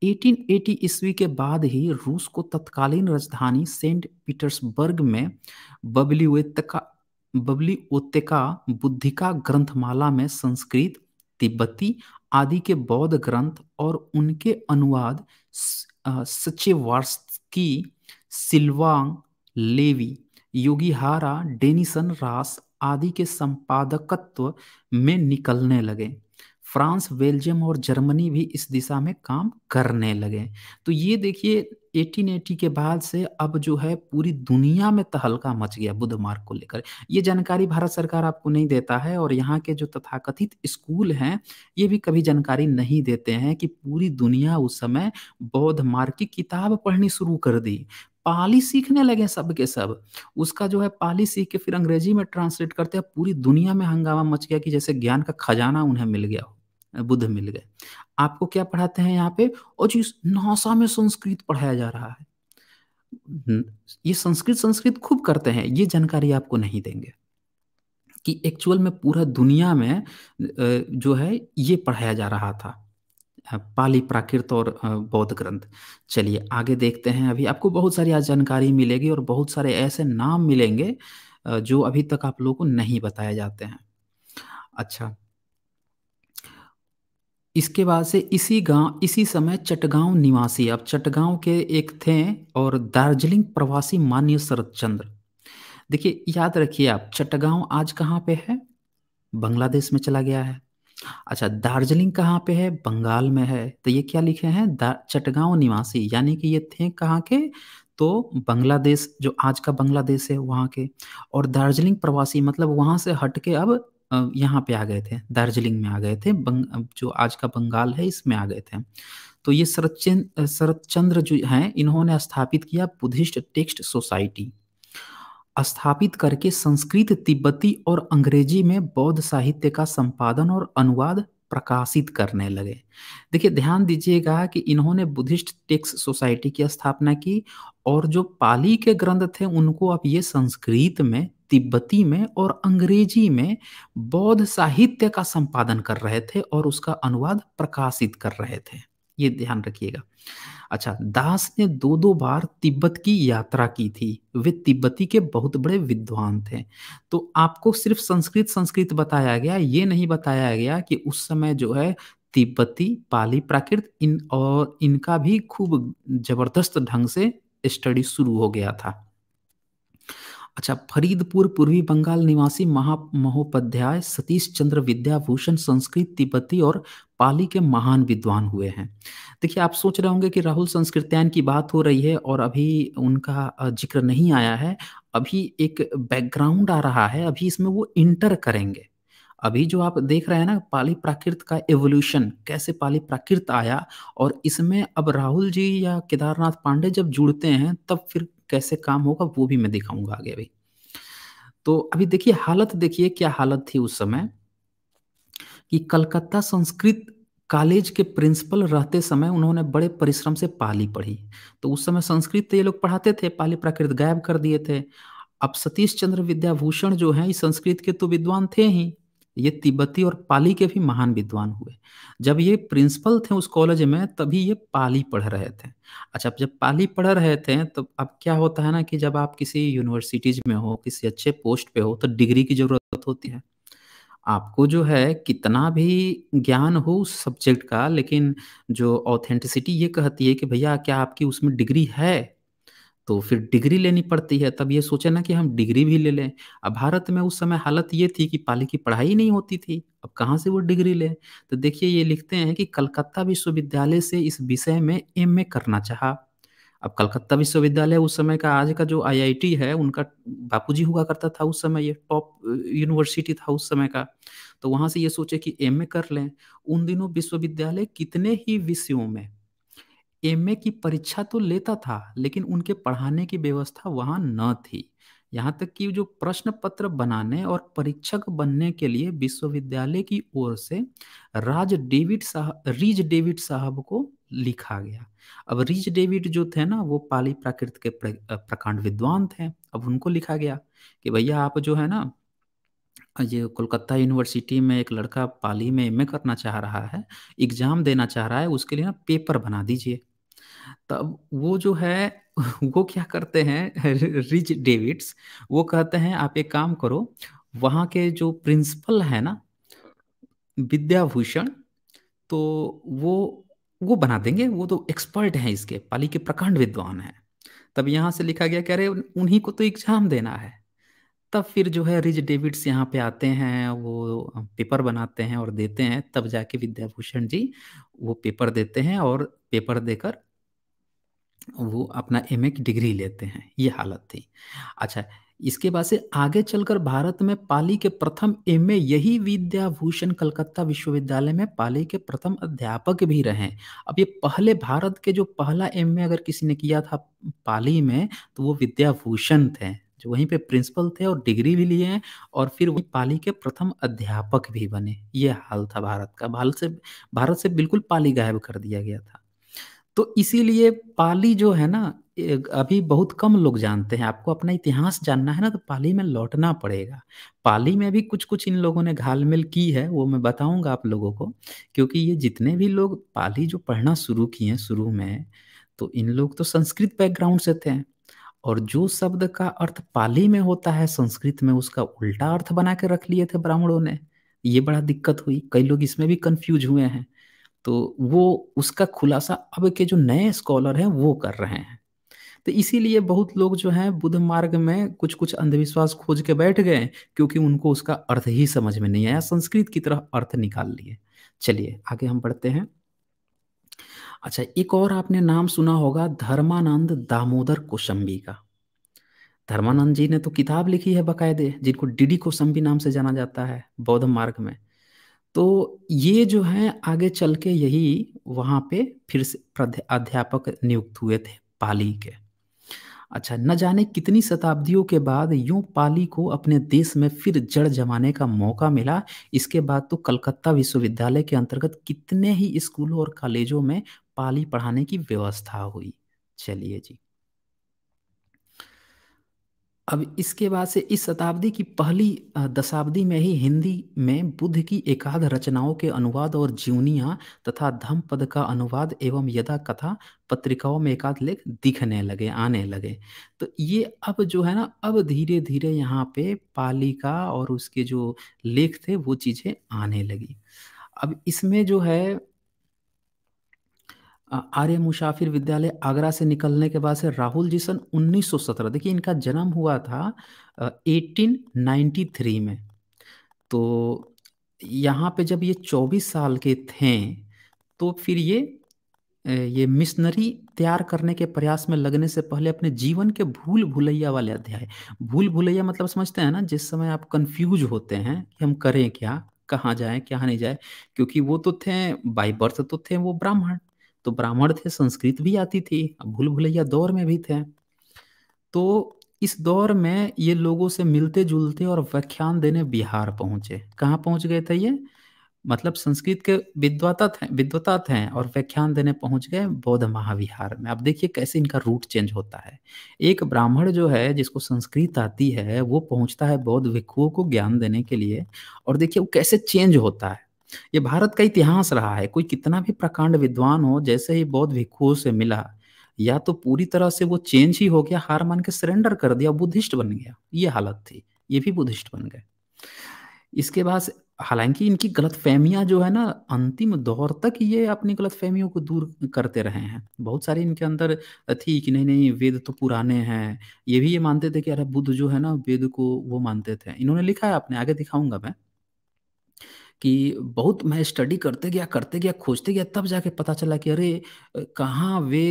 1880 ईस्वी के बाद ही रूस को तत्कालीन राजधानी सेंट पीटर्सबर्ग में बबलीवेतका बबली ओतेका बुद्धिका ग्रंथमाला में संस्कृत तिब्बती आदि के बौद्ध ग्रंथ और उनके अनुवाद सचेवार्स्की सिल्वांग लेवी योगीहारा डेनिसन रास आदि के संपादकत्व में निकलने लगे फ्रांस बेल्जियम और जर्मनी भी इस दिशा में काम करने लगे तो ये देखिए 1880 के बाद से अब जो है पूरी दुनिया में तहलका मच गया बुद्ध मार्ग को लेकर ये जानकारी भारत सरकार आपको नहीं देता है और यहाँ के जो तथाकथित स्कूल हैं ये भी कभी जानकारी नहीं देते हैं कि पूरी दुनिया उस समय बौद्ध मार्ग की किताब पढ़नी शुरू कर दी पाली सीखने लगे सब के सब उसका जो है पाली सीख के फिर अंग्रेजी में ट्रांसलेट करते हैं पूरी दुनिया में हंगामा मच गया कि जैसे ज्ञान का खजाना उन्हें मिल गया हो बुद्ध मिल गए आपको क्या पढ़ाते हैं यहाँ पे और जी नासा में संस्कृत पढ़ाया जा रहा है ये संस्कृत संस्कृत खूब करते हैं ये जानकारी आपको नहीं देंगे कि एक्चुअल में पूरा दुनिया में जो है ये पढ़ाया जा रहा था पाली प्राकृत और बौद्ध ग्रंथ चलिए आगे देखते हैं अभी आपको बहुत सारी आज जानकारी मिलेगी और बहुत सारे ऐसे नाम मिलेंगे जो अभी तक आप लोगों को नहीं बताए जाते हैं अच्छा इसके बाद से इसी गांव इसी समय चटगांव निवासी अब चटगांव के एक थे और दार्जिलिंग प्रवासी मान्य शरद चंद्र देखिए याद रखिए आप चटगांव आज कहाँ पे है बांग्लादेश में चला गया है अच्छा दार्जिलिंग कहाँ पे है बंगाल में है तो ये क्या लिखे हैं चटगांव निवासी यानी कि ये थे कहाँ के तो बांग्लादेश जो आज का बांग्लादेश है वहाँ के और दार्जिलिंग प्रवासी मतलब वहाँ से हट के अब यहाँ पे आ गए थे, दार्जिलिंग में आ गए थे, बंग जो आज का बंगाल है इसमें आ गए थे। तो ये शरत अ, जो है इन्होंने स्थापित किया बुद्धिस्ट टेक्स्ट सोसाइटी। स्थापित करके संस्कृत, तिब्बती और अंग्रेजी में बौद्ध साहित्य का संपादन और अनुवाद प्रकाशित करने लगे। देखिए ध्यान दीजिएगा कि इन्होंने बुद्धिस्ट टेक्स सोसाइटी की स्थापना की और जो पाली के ग्रंथ थे उनको अब ये संस्कृत में तिब्बती में और अंग्रेजी में बौद्ध साहित्य का संपादन कर रहे थे और उसका अनुवाद प्रकाशित कर रहे थे ये ध्यान रखिएगा अच्छा दास ने दो दो बार तिब्बत की यात्रा की थी वे तिब्बती के बहुत बड़े विद्वान थे तो आपको सिर्फ संस्कृत संस्कृत बताया गया ये नहीं बताया गया कि उस समय जो है तिब्बती पाली प्राकृत इन और इनका भी खूब जबरदस्त ढंग से स्टडी शुरू हो गया था अच्छा फरीदपुर पूर्वी बंगाल निवासी महा महोपाध्याय सतीश चंद्र विद्याभूषण संस्कृत तिब्बती और पाली के महान विद्वान हुए हैं देखिए आप सोच रहे होंगे कि राहुल संस्कृत्यायन की बात हो रही है और अभी उनका जिक्र नहीं आया है अभी एक बैकग्राउंड आ रहा है अभी इसमें वो इंटर करेंगे अभी जो आप देख रहे हैं ना पाली प्राकृत का एवोल्यूशन कैसे पाली प्राकृत आया और इसमें अब राहुल जी या केदारनाथ पांडे जब जुड़ते हैं तब फिर कैसे काम होगा वो भी मैं दिखाऊंगा आगे अभी तो अभी देखिए हालत देखिए क्या हालत थी उस समय कि कलकत्ता संस्कृत कॉलेज के प्रिंसिपल रहते समय उन्होंने बड़े परिश्रम से पाली पढ़ी तो उस समय संस्कृत तो ये लोग पढ़ाते थे पाली प्राकृत गायब कर दिए थे अब सतीश चंद्र विद्याभूषण जो है ये संस्कृत के तो विद्वान थे ही ये तिब्बती और पाली के भी महान विद्वान हुए जब ये प्रिंसिपल थे उस कॉलेज में तभी ये पाली पढ़ रहे थे अच्छा आप जब पाली पढ़ रहे थे तो अब क्या होता है ना कि जब आप किसी यूनिवर्सिटीज में हो किसी अच्छे पोस्ट पे हो तो डिग्री की ज़रूरत होती है आपको जो है कितना भी ज्ञान हो उस सब्जेक्ट का लेकिन जो ऑथेंटिसिटी ये कहती है कि भैया क्या आपकी उसमें डिग्री है तो फिर डिग्री लेनी पड़ती है तब ये सोचे ना कि हम डिग्री भी ले लें अब भारत में उस समय हालत ये थी कि पाली की पढ़ाई नहीं होती थी अब कहाँ से वो डिग्री लें तो देखिए ये लिखते हैं कि कलकत्ता विश्वविद्यालय से इस विषय में एम करना चाहा अब कलकत्ता विश्वविद्यालय उस समय का आज का जो आईआईटी है उनका बापूजी हुआ करता था उस समय ये टॉप यूनिवर्सिटी था उस समय का तो वहाँ से ये सोचे कि एम कर लें उन दिनों विश्वविद्यालय कितने ही विषयों में एम की परीक्षा तो लेता था लेकिन उनके पढ़ाने की व्यवस्था वहाँ न थी यहाँ तक कि जो प्रश्न पत्र बनाने और परीक्षक बनने के लिए विश्वविद्यालय की ओर से राज डेविड साहब रिज डेविड साहब को लिखा गया अब रिज डेविड जो थे ना वो पाली प्राकृत के प्रकांड विद्वान थे अब उनको लिखा गया कि भैया आप जो है ना ये कोलकाता यूनिवर्सिटी में एक लड़का पाली में एम करना चाह रहा है एग्जाम देना चाह रहा है उसके लिए ना पेपर बना दीजिए तब वो जो है वो क्या करते हैं रिच डेविड्स वो कहते हैं आप एक काम करो वहाँ के जो प्रिंसिपल है ना विद्याभूषण तो वो वो बना देंगे वो तो एक्सपर्ट हैं इसके पाली के प्रकांड विद्वान हैं तब यहाँ से लिखा गया कि अरे उन्हीं को तो एग्जाम देना है तब फिर जो है रिज डेविड्स यहाँ पे आते हैं वो पेपर बनाते हैं और देते हैं तब जाके विद्याभूषण जी वो पेपर देते हैं और पेपर देकर वो अपना एम की डिग्री लेते हैं ये हालत थी अच्छा इसके बाद से आगे चलकर भारत में पाली के प्रथम एम यही विद्याभूषण कलकत्ता विश्वविद्यालय में पाली के प्रथम अध्यापक भी रहे अब ये पहले भारत के जो पहला एम अगर किसी ने किया था पाली में तो वो विद्याभूषण थे जो वहीं पे प्रिंसिपल थे और डिग्री भी लिए हैं और फिर वहीं पाली के प्रथम अध्यापक भी बने ये हाल था भारत का भारत से भारत से बिल्कुल पाली गायब कर दिया गया था तो इसीलिए पाली जो है ना अभी बहुत कम लोग जानते हैं आपको अपना इतिहास जानना है ना तो पाली में लौटना पड़ेगा पाली में भी कुछ कुछ इन लोगों ने घालमेल की है वो मैं बताऊंगा आप लोगों को क्योंकि ये जितने भी लोग पाली जो पढ़ना शुरू किए हैं शुरू में तो इन लोग तो संस्कृत बैकग्राउंड से थे और जो शब्द का अर्थ पाली में होता है संस्कृत में उसका उल्टा अर्थ बना के रख लिए थे ब्राह्मणों ने ये बड़ा दिक्कत हुई कई लोग इसमें भी कंफ्यूज हुए हैं तो वो उसका खुलासा अब के जो नए स्कॉलर हैं वो कर रहे हैं तो इसीलिए बहुत लोग जो हैं बुद्ध मार्ग में कुछ कुछ अंधविश्वास खोज के बैठ गए क्योंकि उनको उसका अर्थ ही समझ में नहीं आया संस्कृत की तरह अर्थ निकाल लिए चलिए आगे हम बढ़ते हैं अच्छा एक और आपने नाम सुना होगा धर्मानंद दामोदर कोशंबी का धर्मानंद जी ने तो किताब लिखी है बकायदे जिनको डीडी कोशंबी नाम से जाना जाता है बौद्ध मार्ग में तो ये जो है आगे चल के यही वहाँ पे फिर से अध्यापक नियुक्त हुए थे पाली के अच्छा न जाने कितनी शताब्दियों के बाद यूं पाली को अपने देश में फिर जड़ जमाने का मौका मिला इसके बाद तो कलकत्ता विश्वविद्यालय के अंतर्गत कितने ही स्कूलों और कॉलेजों में पाली पढ़ाने की व्यवस्था हुई चलिए जी अब इसके बाद से इस शताब्दी की पहली दशाब्दी में ही हिंदी में बुद्ध की एकाध रचनाओं के अनुवाद और जीवनिया तथा धम पद का अनुवाद एवं यदा कथा पत्रिकाओं में एकाध लेख दिखने लगे आने लगे तो ये अब जो है ना अब धीरे धीरे यहाँ पे पाली का और उसके जो लेख थे वो चीज़ें आने लगी अब इसमें जो है आर्य मुसाफिर विद्यालय आगरा से निकलने के बाद से राहुल जी सन 1917 देखिए इनका जन्म हुआ था 1893 में तो यहाँ पे जब ये 24 साल के थे तो फिर ये ये मिशनरी तैयार करने के प्रयास में लगने से पहले अपने जीवन के भूल भुलैया वाले अध्याय भूल भुलैया मतलब समझते हैं ना जिस समय आप कंफ्यूज होते हैं कि हम करें क्या कहाँ जाएं क्या नहीं जाए क्योंकि वो तो थे बाई बर्थ तो थे वो ब्राह्मण तो ब्राह्मण थे संस्कृत भी आती थी भूल भुलैया दौर में भी थे तो इस दौर में ये लोगों से मिलते जुलते और व्याख्यान देने बिहार पहुंचे कहाँ पहुंच गए थे ये मतलब संस्कृत के विद्वता थे विद्वता थे और व्याख्यान देने पहुंच गए बौद्ध महाविहार में अब देखिए कैसे इनका रूट चेंज होता है एक ब्राह्मण जो है जिसको संस्कृत आती है वो पहुंचता है बौद्ध भिक्खुओं को ज्ञान देने के लिए और देखिए वो कैसे चेंज होता है ये भारत का इतिहास रहा है कोई कितना भी प्रकांड विद्वान हो जैसे ही बौद्ध भिक्खुओं से मिला या तो पूरी तरह से वो चेंज ही हो गया हार मान के सरेंडर कर दिया बुद्धिस्ट बन गया ये हालत थी ये भी बुद्धिस्ट बन गए इसके बाद हालांकि इनकी गलत फहमियां जो है ना अंतिम दौर तक ये अपनी गलत फहमियों को दूर करते रहे हैं बहुत सारे इनके अंदर थी कि नहीं नहीं वेद तो पुराने हैं ये भी ये मानते थे कि अरे बुद्ध जो है ना वेद को वो मानते थे इन्होंने लिखा है आपने आगे दिखाऊंगा मैं कि बहुत मैं स्टडी करते गया करते गया खोजते गया तब जाके पता चला कि अरे कहाँ वे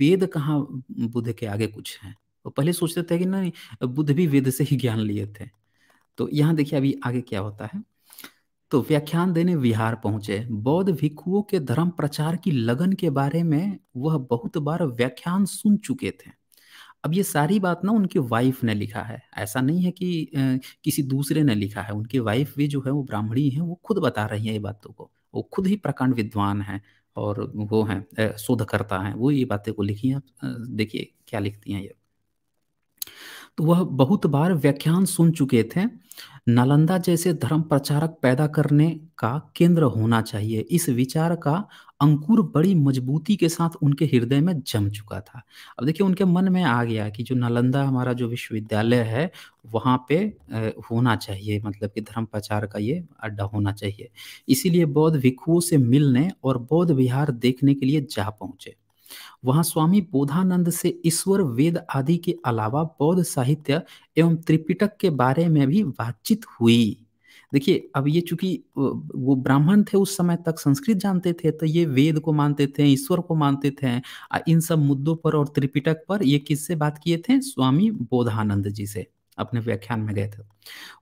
वेद कहाँ बुद्ध के आगे कुछ है तो पहले सोचते थे कि नहीं बुद्ध भी वेद से ही ज्ञान लिए थे तो यहाँ देखिए अभी आगे क्या होता है तो व्याख्यान देने बिहार पहुंचे बौद्ध भिक्षुओं के धर्म प्रचार की लगन के बारे में वह बहुत बार व्याख्यान सुन चुके थे अब ये सारी बात ना उनके वाइफ ने लिखा है ऐसा नहीं है कि ए, किसी दूसरे ने लिखा है उनके वाइफ भी जो है वो ब्राह्मणी है वो खुद बता रही है ये बातों को वो खुद ही प्रकांड विद्वान है और वो है शोधकर्ता है वो ये बातें को लिखी है देखिए क्या लिखती हैं ये तो वह बहुत बार व्याख्यान सुन चुके थे नालंदा जैसे धर्म प्रचारक पैदा करने का केंद्र होना चाहिए इस विचार का अंकुर बड़ी मजबूती के साथ उनके हृदय में जम चुका था अब देखिए उनके मन में आ गया कि जो नालंदा हमारा जो विश्वविद्यालय है वहाँ पे होना चाहिए मतलब कि धर्म प्रचार का ये अड्डा होना चाहिए इसीलिए बौद्ध भिक्खुओं से मिलने और बौद्ध विहार देखने के लिए जा पहुँचे वहां स्वामी बोधानंद से ईश्वर वेद आदि के अलावा बौद्ध साहित्य एवं त्रिपिटक के बारे में भी बातचीत हुई देखिए अब ये चूंकि वो ब्राह्मण थे उस समय तक संस्कृत जानते थे तो ये वेद को मानते थे ईश्वर को मानते थे इन सब मुद्दों पर और त्रिपिटक पर ये किससे बात किए थे स्वामी बोधानंद जी से अपने व्याख्यान में गए थे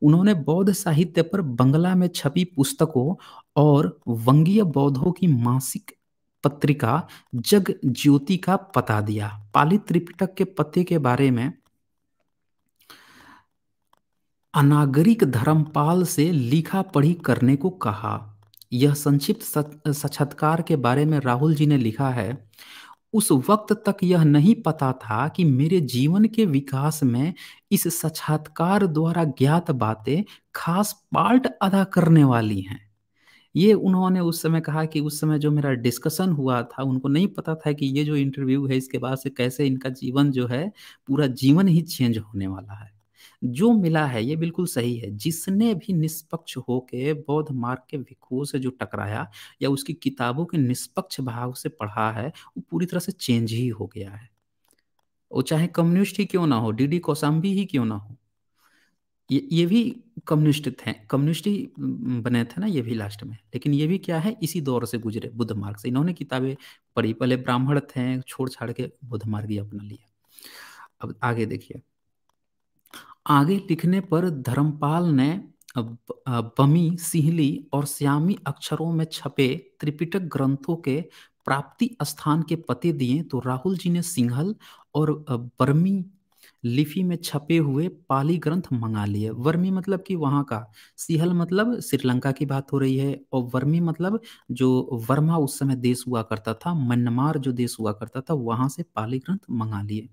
उन्होंने बौद्ध साहित्य पर बंगला में छपी पुस्तकों और वंगीय बौद्धों की मासिक पत्रिका जग ज्योति का पता दिया पाली त्रिपिटक के पते के बारे में अनागरिक धर्मपाल से लिखा पढ़ी करने को कहा यह संक्षिप्त साक्षात्कार के बारे में राहुल जी ने लिखा है उस वक्त तक यह नहीं पता था कि मेरे जीवन के विकास में इस साक्षात्कार द्वारा ज्ञात बातें खास पार्ट अदा करने वाली हैं ये उन्होंने उस समय कहा कि उस समय जो मेरा डिस्कशन हुआ था उनको नहीं पता था कि ये जो इंटरव्यू है इसके बाद से कैसे इनका जीवन जो है पूरा जीवन ही चेंज होने वाला है जो मिला है ये बिल्कुल सही है जिसने भी निष्पक्ष होके बौद्ध मार्ग के भिक्षुओं से जो टकराया या उसकी किताबों के निष्पक्ष भाव से पढ़ा है वो पूरी तरह से चेंज ही हो गया है वो चाहे कम्युनिस्ट ही क्यों ना हो डीडी कौसाम्बी ही क्यों ना हो ये ये भी कम्युनिस्ट थे कम्युनिस्ट ही बने थे ना ये भी लास्ट में लेकिन ये भी क्या है इसी दौर से गुजरे बुद्ध मार्ग से इन्होंने किताबें पढ़ी पहले ब्राह्मण थे छोड़ छाड़ के बुद्ध मार्ग ही अपना लिया अब आगे देखिए आगे लिखने पर धर्मपाल ने बमी सिहली और श्यामी अक्षरों में छपे त्रिपिटक ग्रंथों के प्राप्ति स्थान के पते दिए तो राहुल जी ने सिंहल और बर्मी लिपि में छपे हुए पाली ग्रंथ मंगा लिए वर्मी मतलब कि वहाँ का सिहल मतलब श्रीलंका की बात हो रही है और वर्मी मतलब जो वर्मा उस समय देश हुआ करता था म्यांमार जो देश हुआ करता था वहाँ से पाली ग्रंथ मंगा लिए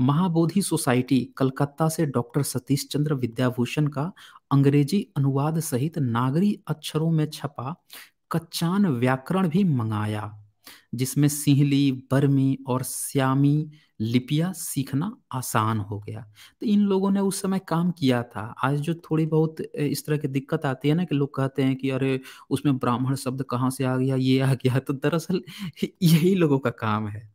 महाबोधि सोसाइटी कलकत्ता से डॉक्टर सतीश चंद्र विद्याभूषण का अंग्रेजी अनुवाद सहित नागरी अक्षरों में छपा कच्चान व्याकरण भी मंगाया जिसमें सिंहली बर्मी और श्यामी लिपियाँ सीखना आसान हो गया तो इन लोगों ने उस समय काम किया था आज जो थोड़ी बहुत इस तरह की दिक्कत आती है ना कि लोग कहते हैं कि अरे उसमें ब्राह्मण शब्द कहाँ से आ गया ये आ गया तो दरअसल यही लोगों का काम है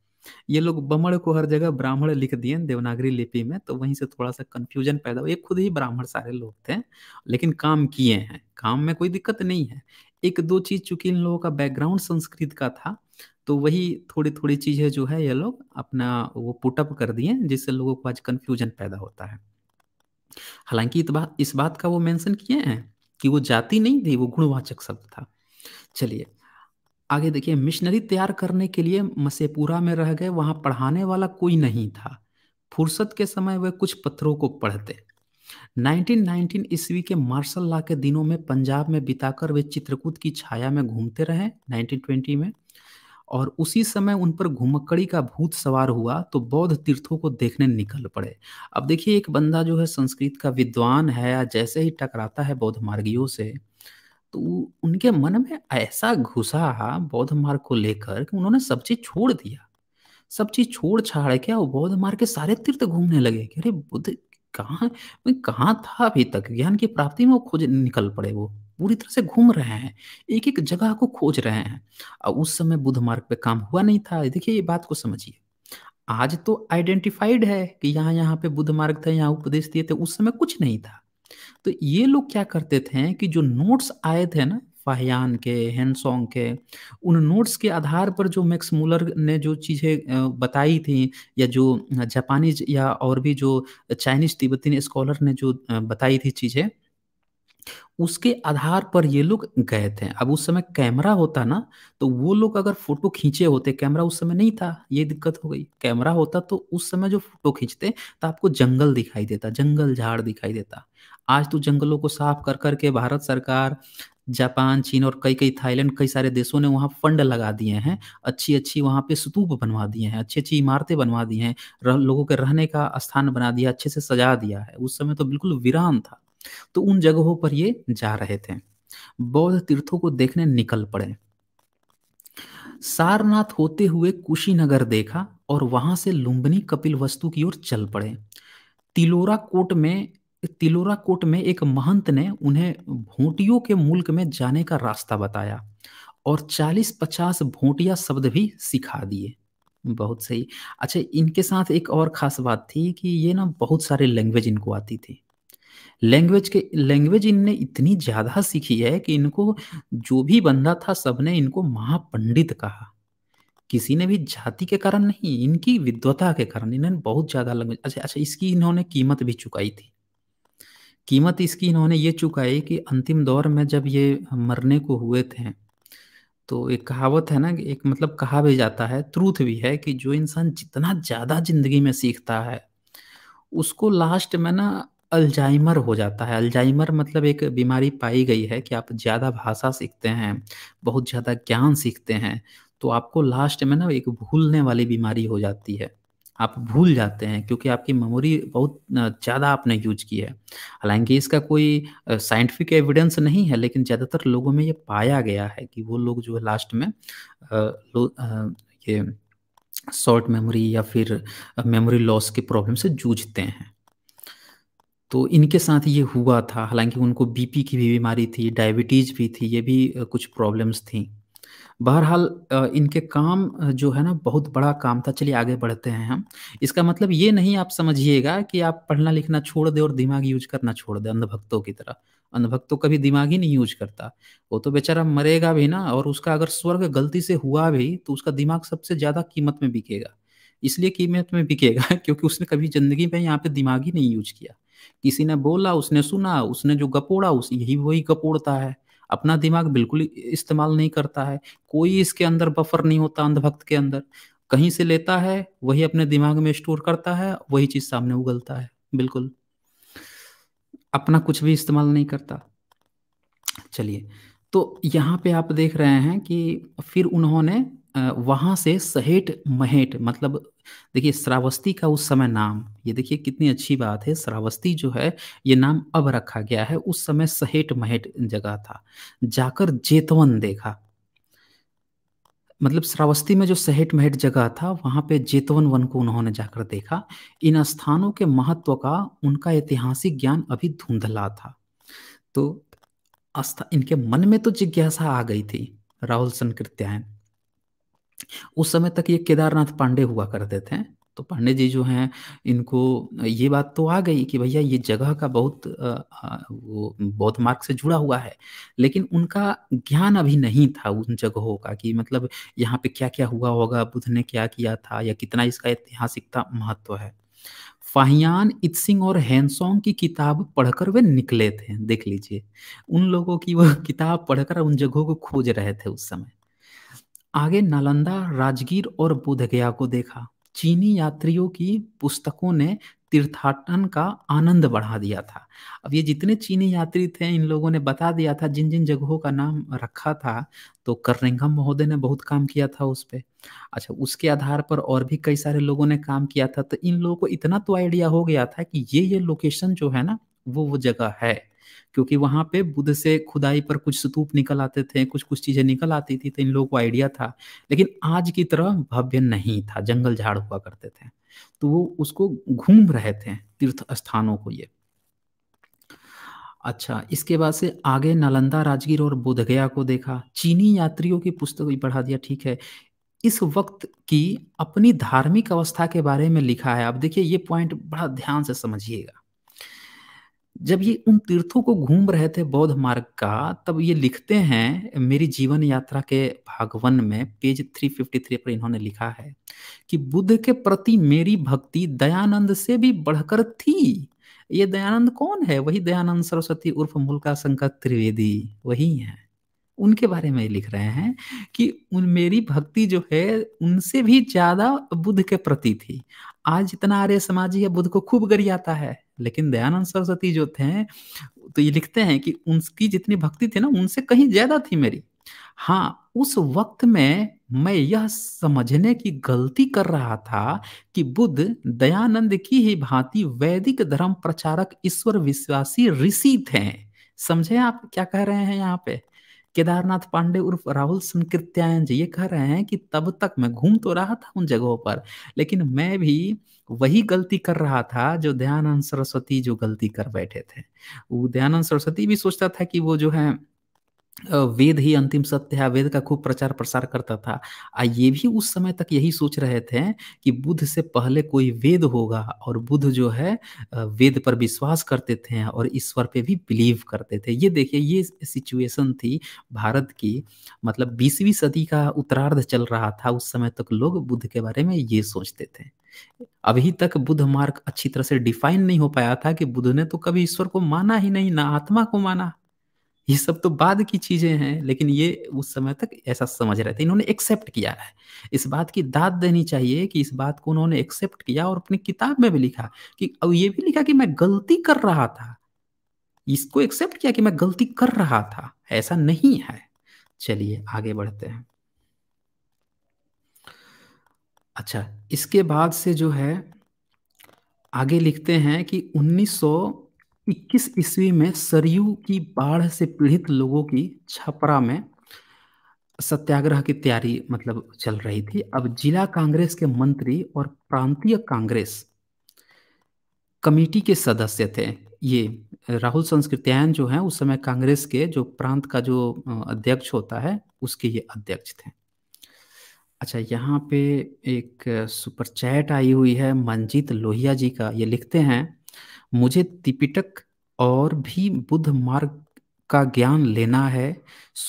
ये लोग बमड़ को हर जगह ब्राह्मण लिख दिए देवनागरी लिपि में तो वहीं से थोड़ा सा कंफ्यूजन पैदा हुआ ये खुद ही ब्राह्मण सारे लोग थे लेकिन काम किए हैं काम में कोई दिक्कत नहीं है एक दो चीज चूंकि इन लोगों का बैकग्राउंड संस्कृत का था तो वही थोड़ी थोड़ी चीजें जो है ये लोग अपना वो पुटअप कर दिए जिससे लोगों को आज कन्फ्यूजन पैदा होता है हालांकि इस बात का वो मेंशन किए हैं कि वो जाति नहीं थी वो गुणवाचक शब्द था चलिए आगे देखिए मिशनरी तैयार करने के लिए मसेपुरा में रह गए वहां पढ़ाने वाला कोई नहीं था फुर्सत के समय वे कुछ पत्थरों को पढ़ते 1919 ईस्वी के मार्शल लॉ के दिनों में पंजाब में बिताकर वे चित्रकूट की छाया में घूमते रहे 1920 में और उसी समय उन पर घुमक्कड़ी का भूत सवार हुआ तो बौद्ध तीर्थों को देखने निकल पड़े अब देखिए एक बंदा जो है संस्कृत का विद्वान है या जैसे ही टकराता है बौद्ध मार्गियों से तो उनके मन में ऐसा घुसा बौद्ध मार्ग को लेकर कि उन्होंने सब चीज छोड़ दिया सब चीज छोड़ छाड़ के वो बौद्ध मार्ग के सारे तीर्थ घूमने लगे कि अरे बुद्ध कहाँ मैं कहाँ था अभी तक ज्ञान की प्राप्ति में वो खोज निकल पड़े वो पूरी तरह से घूम रहे हैं एक एक जगह को खोज रहे हैं और उस समय बुद्ध मार्ग पे काम हुआ नहीं था देखिए ये बात को समझिए आज तो आइडेंटिफाइड है कि यहाँ यहाँ पे बुद्ध मार्ग था यहाँ उपदेश दिए थे उस समय कुछ नहीं था तो ये लोग क्या करते थे कि जो नोट्स आए थे ना फाहयान के हैंडसोंग के उन नोट्स के आधार पर जो मैक्स मूलर ने जो चीज़ें बताई थी या जो जापानीज या और भी जो चाइनीज तिब्बती स्कॉलर ने जो बताई थी चीज़ें उसके आधार पर ये लोग गए थे अब उस समय कैमरा होता ना तो वो लोग अगर फोटो खींचे होते कैमरा उस समय नहीं था ये दिक्कत हो गई कैमरा होता तो उस समय जो फोटो खींचते तो आपको जंगल दिखाई देता जंगल झाड़ दिखाई देता आज तो जंगलों को साफ कर कर के भारत सरकार जापान चीन और कई कई थाईलैंड कई सारे देशों ने वहाँ फंड लगा दिए हैं अच्छी अच्छी वहाँ पे स्तूप बनवा दिए हैं अच्छी अच्छी इमारतें बनवा दी हैं लोगों के रहने का स्थान बना दिया अच्छे से सजा दिया है उस समय तो बिल्कुल वीरान था तो उन जगहों पर ये जा रहे थे बौद्ध तीर्थों को देखने निकल पड़े सारनाथ होते हुए कुशीनगर देखा और वहां से लुम्बनी कपिल वस्तु की ओर चल पड़े तिलोरा कोट में तिलोरा कोट में एक महंत ने उन्हें भोटियों के मुल्क में जाने का रास्ता बताया और 40-50 भोटिया शब्द भी सिखा दिए बहुत सही अच्छा इनके साथ एक और ख़ास बात थी कि ये ना बहुत सारे लैंग्वेज इनको आती थी लैंग्वेज के लैंग्वेज इनने इतनी ज़्यादा सीखी है कि इनको जो भी बंदा था सबने इनको महापंडित कहा किसी ने भी जाति के कारण नहीं इनकी विद्वता के कारण इन्होंने बहुत ज़्यादा लैंग्वेज अच्छा अच्छा इसकी इन्होंने कीमत भी चुकाई थी कीमत इसकी इन्होंने ये चुकाई कि अंतिम दौर में जब ये मरने को हुए थे तो एक कहावत है ना एक मतलब कहा भी जाता है ट्रूथ भी है कि जो इंसान जितना ज़्यादा जिंदगी में सीखता है उसको लास्ट में ना अल्जाइमर हो जाता है अल्जाइमर मतलब एक बीमारी पाई गई है कि आप ज़्यादा भाषा सीखते हैं बहुत ज़्यादा ज्ञान सीखते हैं तो आपको लास्ट में ना एक भूलने वाली बीमारी हो जाती है आप भूल जाते हैं क्योंकि आपकी मेमोरी बहुत ज़्यादा आपने यूज की है हालांकि इसका कोई साइंटिफिक एविडेंस नहीं है लेकिन ज़्यादातर लोगों में ये पाया गया है कि वो लोग जो है लास्ट में आ, लो, आ, ये शॉर्ट मेमोरी या फिर मेमोरी लॉस की प्रॉब्लम से जूझते हैं तो इनके साथ ये हुआ था हालांकि उनको बीपी की भी बीमारी थी डायबिटीज़ भी थी ये भी कुछ प्रॉब्लम्स थी बहरहाल इनके काम जो है ना बहुत बड़ा काम था चलिए आगे बढ़ते हैं हम इसका मतलब ये नहीं आप समझिएगा कि आप पढ़ना लिखना छोड़ दे और दिमाग यूज करना छोड़ दे अंधभक्तों की तरह अंधभक्त तो कभी दिमाग ही नहीं यूज करता वो तो बेचारा मरेगा भी ना और उसका अगर स्वर्ग गलती से हुआ भी तो उसका दिमाग सबसे ज्यादा कीमत में बिकेगा इसलिए कीमत में बिकेगा क्योंकि उसने कभी जिंदगी में यहाँ पे दिमाग ही नहीं यूज किया किसी ने बोला उसने सुना उसने जो गपोड़ा उस यही वही गपोड़ता है अपना दिमाग बिल्कुल इस्तेमाल नहीं करता है कोई इसके अंदर बफर नहीं होता अंधभक्त के अंदर कहीं से लेता है वही अपने दिमाग में स्टोर करता है वही चीज सामने उगलता है बिल्कुल अपना कुछ भी इस्तेमाल नहीं करता चलिए तो यहाँ पे आप देख रहे हैं कि फिर उन्होंने वहां से सहेट महेट मतलब देखिए श्रावस्ती का उस समय नाम ये देखिए कितनी अच्छी बात है श्रावस्ती जो है ये नाम अब रखा गया है उस समय सहेट महेट जगह था जाकर जेतवन देखा मतलब श्रावस्ती में जो सहेट महेट जगह था वहां पे जेतवन वन को उन्होंने जाकर देखा इन स्थानों के महत्व का उनका ऐतिहासिक ज्ञान अभी धुंधला था तो इनके मन में तो जिज्ञासा आ गई थी राहुल संकृत्यायन उस समय तक ये केदारनाथ पांडे हुआ करते थे तो पांडे जी जो हैं इनको ये बात तो आ गई कि भैया ये जगह का बहुत वो बौद्ध मार्ग से जुड़ा हुआ है लेकिन उनका ज्ञान अभी नहीं था उन जगहों का कि मतलब यहाँ पे क्या क्या हुआ होगा बुद्ध ने क्या किया था या कितना इसका ऐतिहासिकता महत्व है फाहियान इत्सिंग और हैंसोंग की किताब पढ़कर वे निकले थे देख लीजिए उन लोगों की वह किताब पढ़कर उन जगहों को खोज रहे थे उस समय आगे नालंदा राजगीर और बोधगया को देखा चीनी यात्रियों की पुस्तकों ने तीर्थाटन का आनंद बढ़ा दिया था अब ये जितने चीनी यात्री थे इन लोगों ने बता दिया था जिन जिन जगहों का नाम रखा था तो करेंगम महोदय ने बहुत काम किया था उस पर अच्छा उसके आधार पर और भी कई सारे लोगों ने काम किया था तो इन लोगों को इतना तो आइडिया हो गया था कि ये ये लोकेशन जो है ना वो वो जगह है क्योंकि वहाँ पे बुद्ध से खुदाई पर कुछ स्तूप निकल आते थे कुछ कुछ चीज़ें निकल आती थी तो इन लोगों को आइडिया था लेकिन आज की तरह भव्य नहीं था जंगल झाड़ हुआ करते थे तो वो उसको घूम रहे थे तीर्थ स्थानों को ये अच्छा इसके बाद से आगे नालंदा राजगीर और बोधगया को देखा चीनी यात्रियों की पुस्तक भी पढ़ा दिया ठीक है इस वक्त की अपनी धार्मिक अवस्था के बारे में लिखा है आप देखिए ये पॉइंट बड़ा ध्यान से समझिएगा जब ये उन तीर्थों को घूम रहे थे बौद्ध मार्ग का तब ये लिखते हैं मेरी जीवन यात्रा के भागवन में पेज 353 पर इन्होंने लिखा है कि बुद्ध के प्रति मेरी भक्ति दयानंद से भी बढ़कर थी ये दयानंद कौन है वही दयानंद सरस्वती उर्फ मुल्का शंकर त्रिवेदी वही है उनके बारे में लिख रहे हैं कि उन मेरी भक्ति जो है उनसे भी ज्यादा बुद्ध के प्रति थी आज इतना आर्य समाजी है बुद्ध को खूब गरियाता है लेकिन दयानंद सरस्वती जो थे तो ये लिखते हैं कि उनकी जितनी भक्ति थी ना उनसे कहीं ज्यादा थी मेरी हाँ उस वक्त में मैं यह समझने की गलती कर रहा था कि बुद्ध दयानंद की ही भांति वैदिक धर्म प्रचारक ईश्वर विश्वासी ऋषि थे समझे आप क्या कह रहे हैं यहाँ पे केदारनाथ पांडे उर्फ राहुल संकृत्यायन जी ये कह रहे हैं कि तब तक मैं घूम तो रहा था उन जगहों पर लेकिन मैं भी वही गलती कर रहा था जो दयानंद सरस्वती जो गलती कर बैठे थे वो दयानंद सरस्वती भी सोचता था कि वो जो है वेद ही अंतिम सत्य है वेद का खूब प्रचार प्रसार करता था आ ये भी उस समय तक यही सोच रहे थे कि बुद्ध से पहले कोई वेद होगा और बुद्ध जो है वेद पर विश्वास करते थे और ईश्वर पे भी बिलीव करते थे ये देखिए ये सिचुएशन थी भारत की मतलब बीसवीं सदी का उत्तरार्ध चल रहा था उस समय तक लोग बुद्ध के बारे में ये सोचते थे अभी तक बुद्ध मार्ग अच्छी तरह से डिफाइन नहीं हो पाया था कि बुद्ध ने तो कभी ईश्वर को माना ही नहीं ना आत्मा को माना ये सब तो बाद की चीजें हैं लेकिन ये उस समय तक ऐसा समझ रहे थे इन्होंने एक्सेप्ट किया है इस बात की दाद देनी चाहिए कि इस बात को उन्होंने एक्सेप्ट किया और अपनी किताब में भी लिखा कि अब ये भी लिखा कि मैं गलती कर रहा था इसको एक्सेप्ट किया कि मैं गलती कर रहा था ऐसा नहीं है चलिए आगे बढ़ते हैं अच्छा इसके बाद से जो है आगे लिखते हैं कि इक्कीस ईस्वी में सरयू की बाढ़ से पीड़ित लोगों की छपरा में सत्याग्रह की तैयारी मतलब चल रही थी अब जिला कांग्रेस के मंत्री और प्रांतीय कांग्रेस कमेटी के सदस्य थे ये राहुल संस्कृत्यायन जो है उस समय कांग्रेस के जो प्रांत का जो अध्यक्ष होता है उसके ये अध्यक्ष थे अच्छा यहाँ पे एक सुपर चैट आई हुई है मनजीत लोहिया जी का ये लिखते हैं मुझे त्रिपिटक और भी बुद्ध मार्ग का ज्ञान लेना है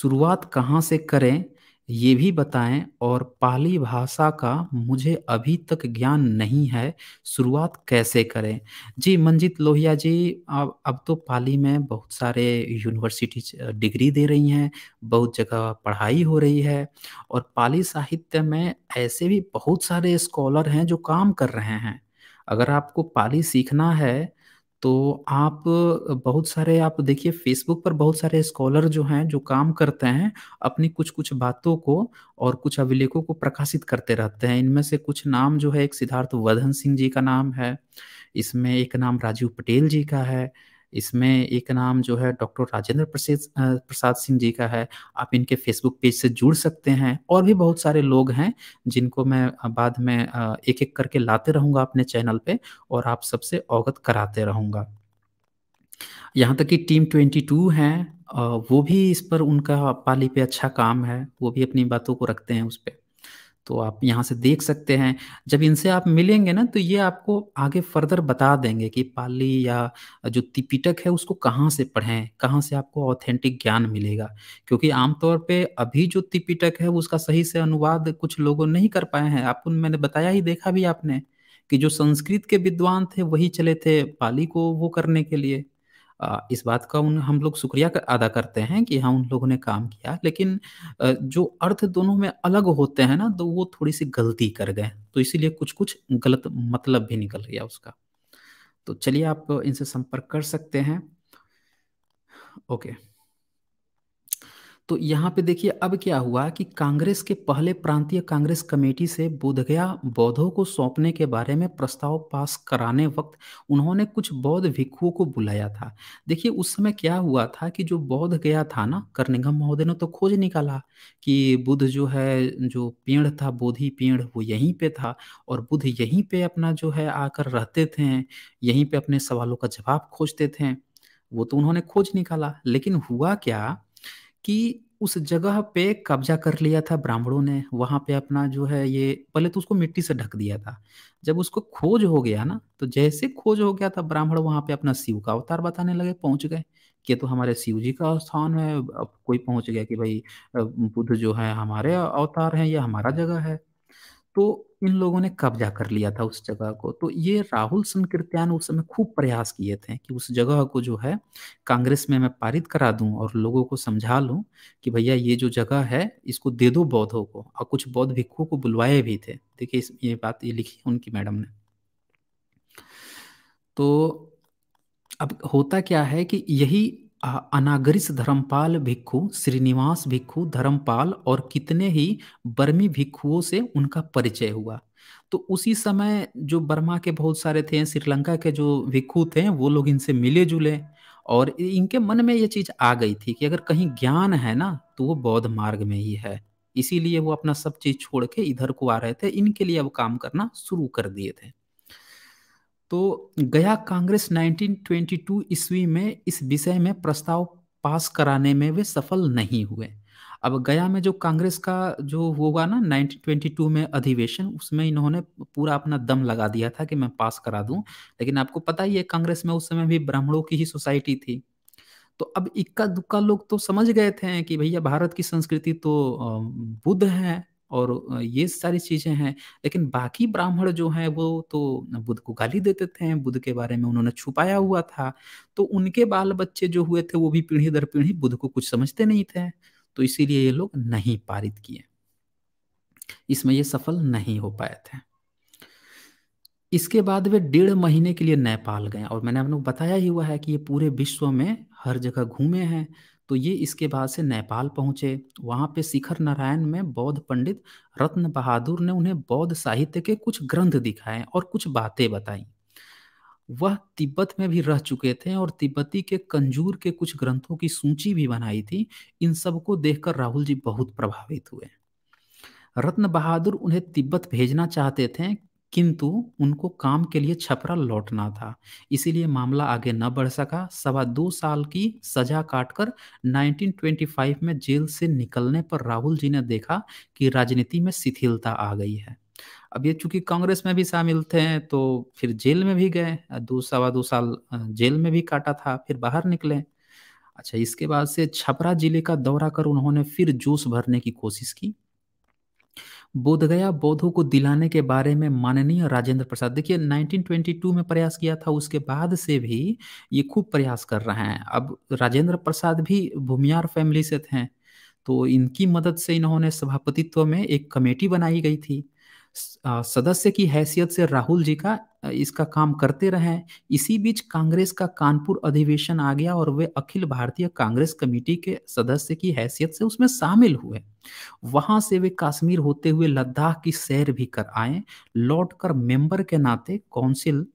शुरुआत कहाँ से करें ये भी बताएं और पाली भाषा का मुझे अभी तक ज्ञान नहीं है शुरुआत कैसे करें जी मंजित लोहिया जी अब अब तो पाली में बहुत सारे यूनिवर्सिटी डिग्री दे रही हैं बहुत जगह पढ़ाई हो रही है और पाली साहित्य में ऐसे भी बहुत सारे स्कॉलर हैं जो काम कर रहे हैं अगर आपको पाली सीखना है तो आप बहुत सारे आप देखिए फेसबुक पर बहुत सारे स्कॉलर जो हैं जो काम करते हैं अपनी कुछ कुछ बातों को और कुछ अभिलेखों को प्रकाशित करते रहते हैं इनमें से कुछ नाम जो है एक सिद्धार्थ वर्धन सिंह जी का नाम है इसमें एक नाम राजीव पटेल जी का है इसमें एक नाम जो है डॉक्टर राजेंद्र प्रसाद प्रसाद सिंह जी का है आप इनके फेसबुक पेज से जुड़ सकते हैं और भी बहुत सारे लोग हैं जिनको मैं बाद में एक एक करके लाते रहूँगा अपने चैनल पे और आप सबसे अवगत कराते रहूँगा यहाँ तक कि टीम 22 हैं वो भी इस पर उनका पाली पे अच्छा काम है वो भी अपनी बातों को रखते हैं उस पर तो आप यहाँ से देख सकते हैं जब इनसे आप मिलेंगे ना तो ये आपको आगे फर्दर बता देंगे कि पाली या जो तिपिटक है उसको कहाँ से पढ़ें कहाँ से आपको ऑथेंटिक ज्ञान मिलेगा क्योंकि आमतौर पे अभी जो तिपिटक है उसका सही से अनुवाद कुछ लोगों नहीं कर पाए हैं आपको मैंने बताया ही देखा भी आपने कि जो संस्कृत के विद्वान थे वही चले थे पाली को वो करने के लिए इस बात का उन हम लोग शुक्रिया कर, अदा करते हैं कि हाँ उन लोगों ने काम किया लेकिन जो अर्थ दोनों में अलग होते हैं ना तो वो थोड़ी सी गलती कर गए तो इसीलिए कुछ कुछ गलत मतलब भी निकल गया उसका तो चलिए आप इनसे संपर्क कर सकते हैं ओके तो यहाँ पे देखिए अब क्या हुआ कि कांग्रेस के पहले प्रांतीय कांग्रेस कमेटी से बोधगया बौद्धों को सौंपने के बारे में प्रस्ताव पास कराने वक्त उन्होंने कुछ बौद्ध भिक्षुओं को बुलाया था देखिए उस समय क्या हुआ था कि जो बौद्ध गया था ना करनिगम महोदय ने तो खोज निकाला कि बुद्ध जो है जो पेड़ था बोधि पेड़ वो यहीं पे था और बुद्ध यहीं पे अपना जो है आकर रहते थे यहीं पे अपने सवालों का जवाब खोजते थे वो तो उन्होंने खोज निकाला लेकिन हुआ क्या कि उस जगह पे कब्जा कर लिया था ब्राह्मणों ने वहां पे अपना जो है ये पहले तो उसको मिट्टी से ढक दिया था जब उसको खोज हो गया ना तो जैसे खोज हो गया था ब्राह्मण वहां पे अपना शिव का अवतार बताने लगे पहुंच गए कि तो हमारे शिव जी का स्थान है अब कोई पहुंच गया कि भाई बुद्ध जो है हमारे अवतार हैं या हमारा जगह है तो इन लोगों ने कब्जा कर लिया था उस जगह को तो ये राहुल संकीर्त्यान उस समय खूब प्रयास किए थे कि उस जगह को जो है कांग्रेस में मैं पारित करा दूं और लोगों को समझा लूं कि भैया ये जो जगह है इसको दे दो बौद्धों को और कुछ बौद्ध भिक्खुओं को बुलवाए भी थे देखिए इस ये बात ये लिखी उनकी मैडम ने तो अब होता क्या है कि यही अनागरिस धर्मपाल भिक्खु श्रीनिवास भिक्खु धर्मपाल और कितने ही बर्मी भिक्खुओं से उनका परिचय हुआ तो उसी समय जो बर्मा के बहुत सारे थे श्रीलंका के जो भिक्खु थे वो लोग इनसे मिले जुले और इनके मन में ये चीज आ गई थी कि अगर कहीं ज्ञान है ना तो वो बौद्ध मार्ग में ही है इसीलिए वो अपना सब चीज छोड़ के इधर को आ रहे थे इनके लिए अब काम करना शुरू कर दिए थे तो गया कांग्रेस 1922 ईस्वी में इस विषय में प्रस्ताव पास कराने में वे सफल नहीं हुए अब गया में जो कांग्रेस का जो होगा ना 1922 में अधिवेशन उसमें इन्होंने पूरा अपना दम लगा दिया था कि मैं पास करा दूं लेकिन आपको पता ही है कांग्रेस में उस समय भी ब्राह्मणों की ही सोसाइटी थी तो अब इक्का दुक्का लोग तो समझ गए थे कि भैया भारत की संस्कृति तो बुद्ध है और ये सारी चीज़ें हैं लेकिन बाकी ब्राह्मण जो हैं वो तो बुद्ध को गाली देते थे बुद्ध के बारे में उन्होंने छुपाया हुआ था तो उनके बाल बच्चे जो हुए थे वो भी पीढ़ी दर पीढ़ी बुद्ध को कुछ समझते नहीं थे तो इसीलिए ये लोग नहीं पारित किए इसमें ये सफल नहीं हो पाए थे इसके बाद वे डेढ़ महीने के लिए नेपाल गए और मैंने आप लोग बताया ही हुआ है कि ये पूरे विश्व में हर जगह घूमे हैं तो ये इसके बाद से नेपाल पहुँचे वहाँ पे शिखर नारायण में बौद्ध पंडित रत्न बहादुर ने उन्हें बौद्ध साहित्य के कुछ ग्रंथ दिखाए और कुछ बातें बताई वह तिब्बत में भी रह चुके थे और तिब्बती के कंजूर के कुछ ग्रंथों की सूची भी बनाई थी इन सब को देखकर राहुल जी बहुत प्रभावित हुए रत्न बहादुर उन्हें तिब्बत भेजना चाहते थे किंतु उनको काम के लिए छपरा लौटना था इसीलिए मामला आगे न बढ़ सका सवा दो साल की सजा काटकर 1925 में जेल से निकलने पर राहुल जी ने देखा कि राजनीति में शिथिलता आ गई है अब ये चूंकि कांग्रेस में भी शामिल थे तो फिर जेल में भी गए दो सवा दो साल जेल में भी काटा था फिर बाहर निकले अच्छा इसके बाद से छपरा जिले का दौरा कर उन्होंने फिर जोश भरने की कोशिश की बोधगया बौद्धों को दिलाने के बारे में माननीय राजेंद्र प्रसाद देखिए 1922 में प्रयास किया था उसके बाद से भी ये खूब प्रयास कर रहे हैं अब राजेंद्र प्रसाद भी भूमियार फैमिली से थे तो इनकी मदद से इन्होंने सभापतित्व में एक कमेटी बनाई गई थी सदस्य की हैसियत से राहुल जी का इसका काम करते रहे इसी बीच कांग्रेस का कानपुर अधिवेशन आ गया और वे अखिल भारतीय कांग्रेस कमेटी के सदस्य की हैसियत से उसमें शामिल हुए वहां से वे कश्मीर होते हुए लद्दाख की सैर भी कर आए लौटकर मेंबर के नाते काउंसिल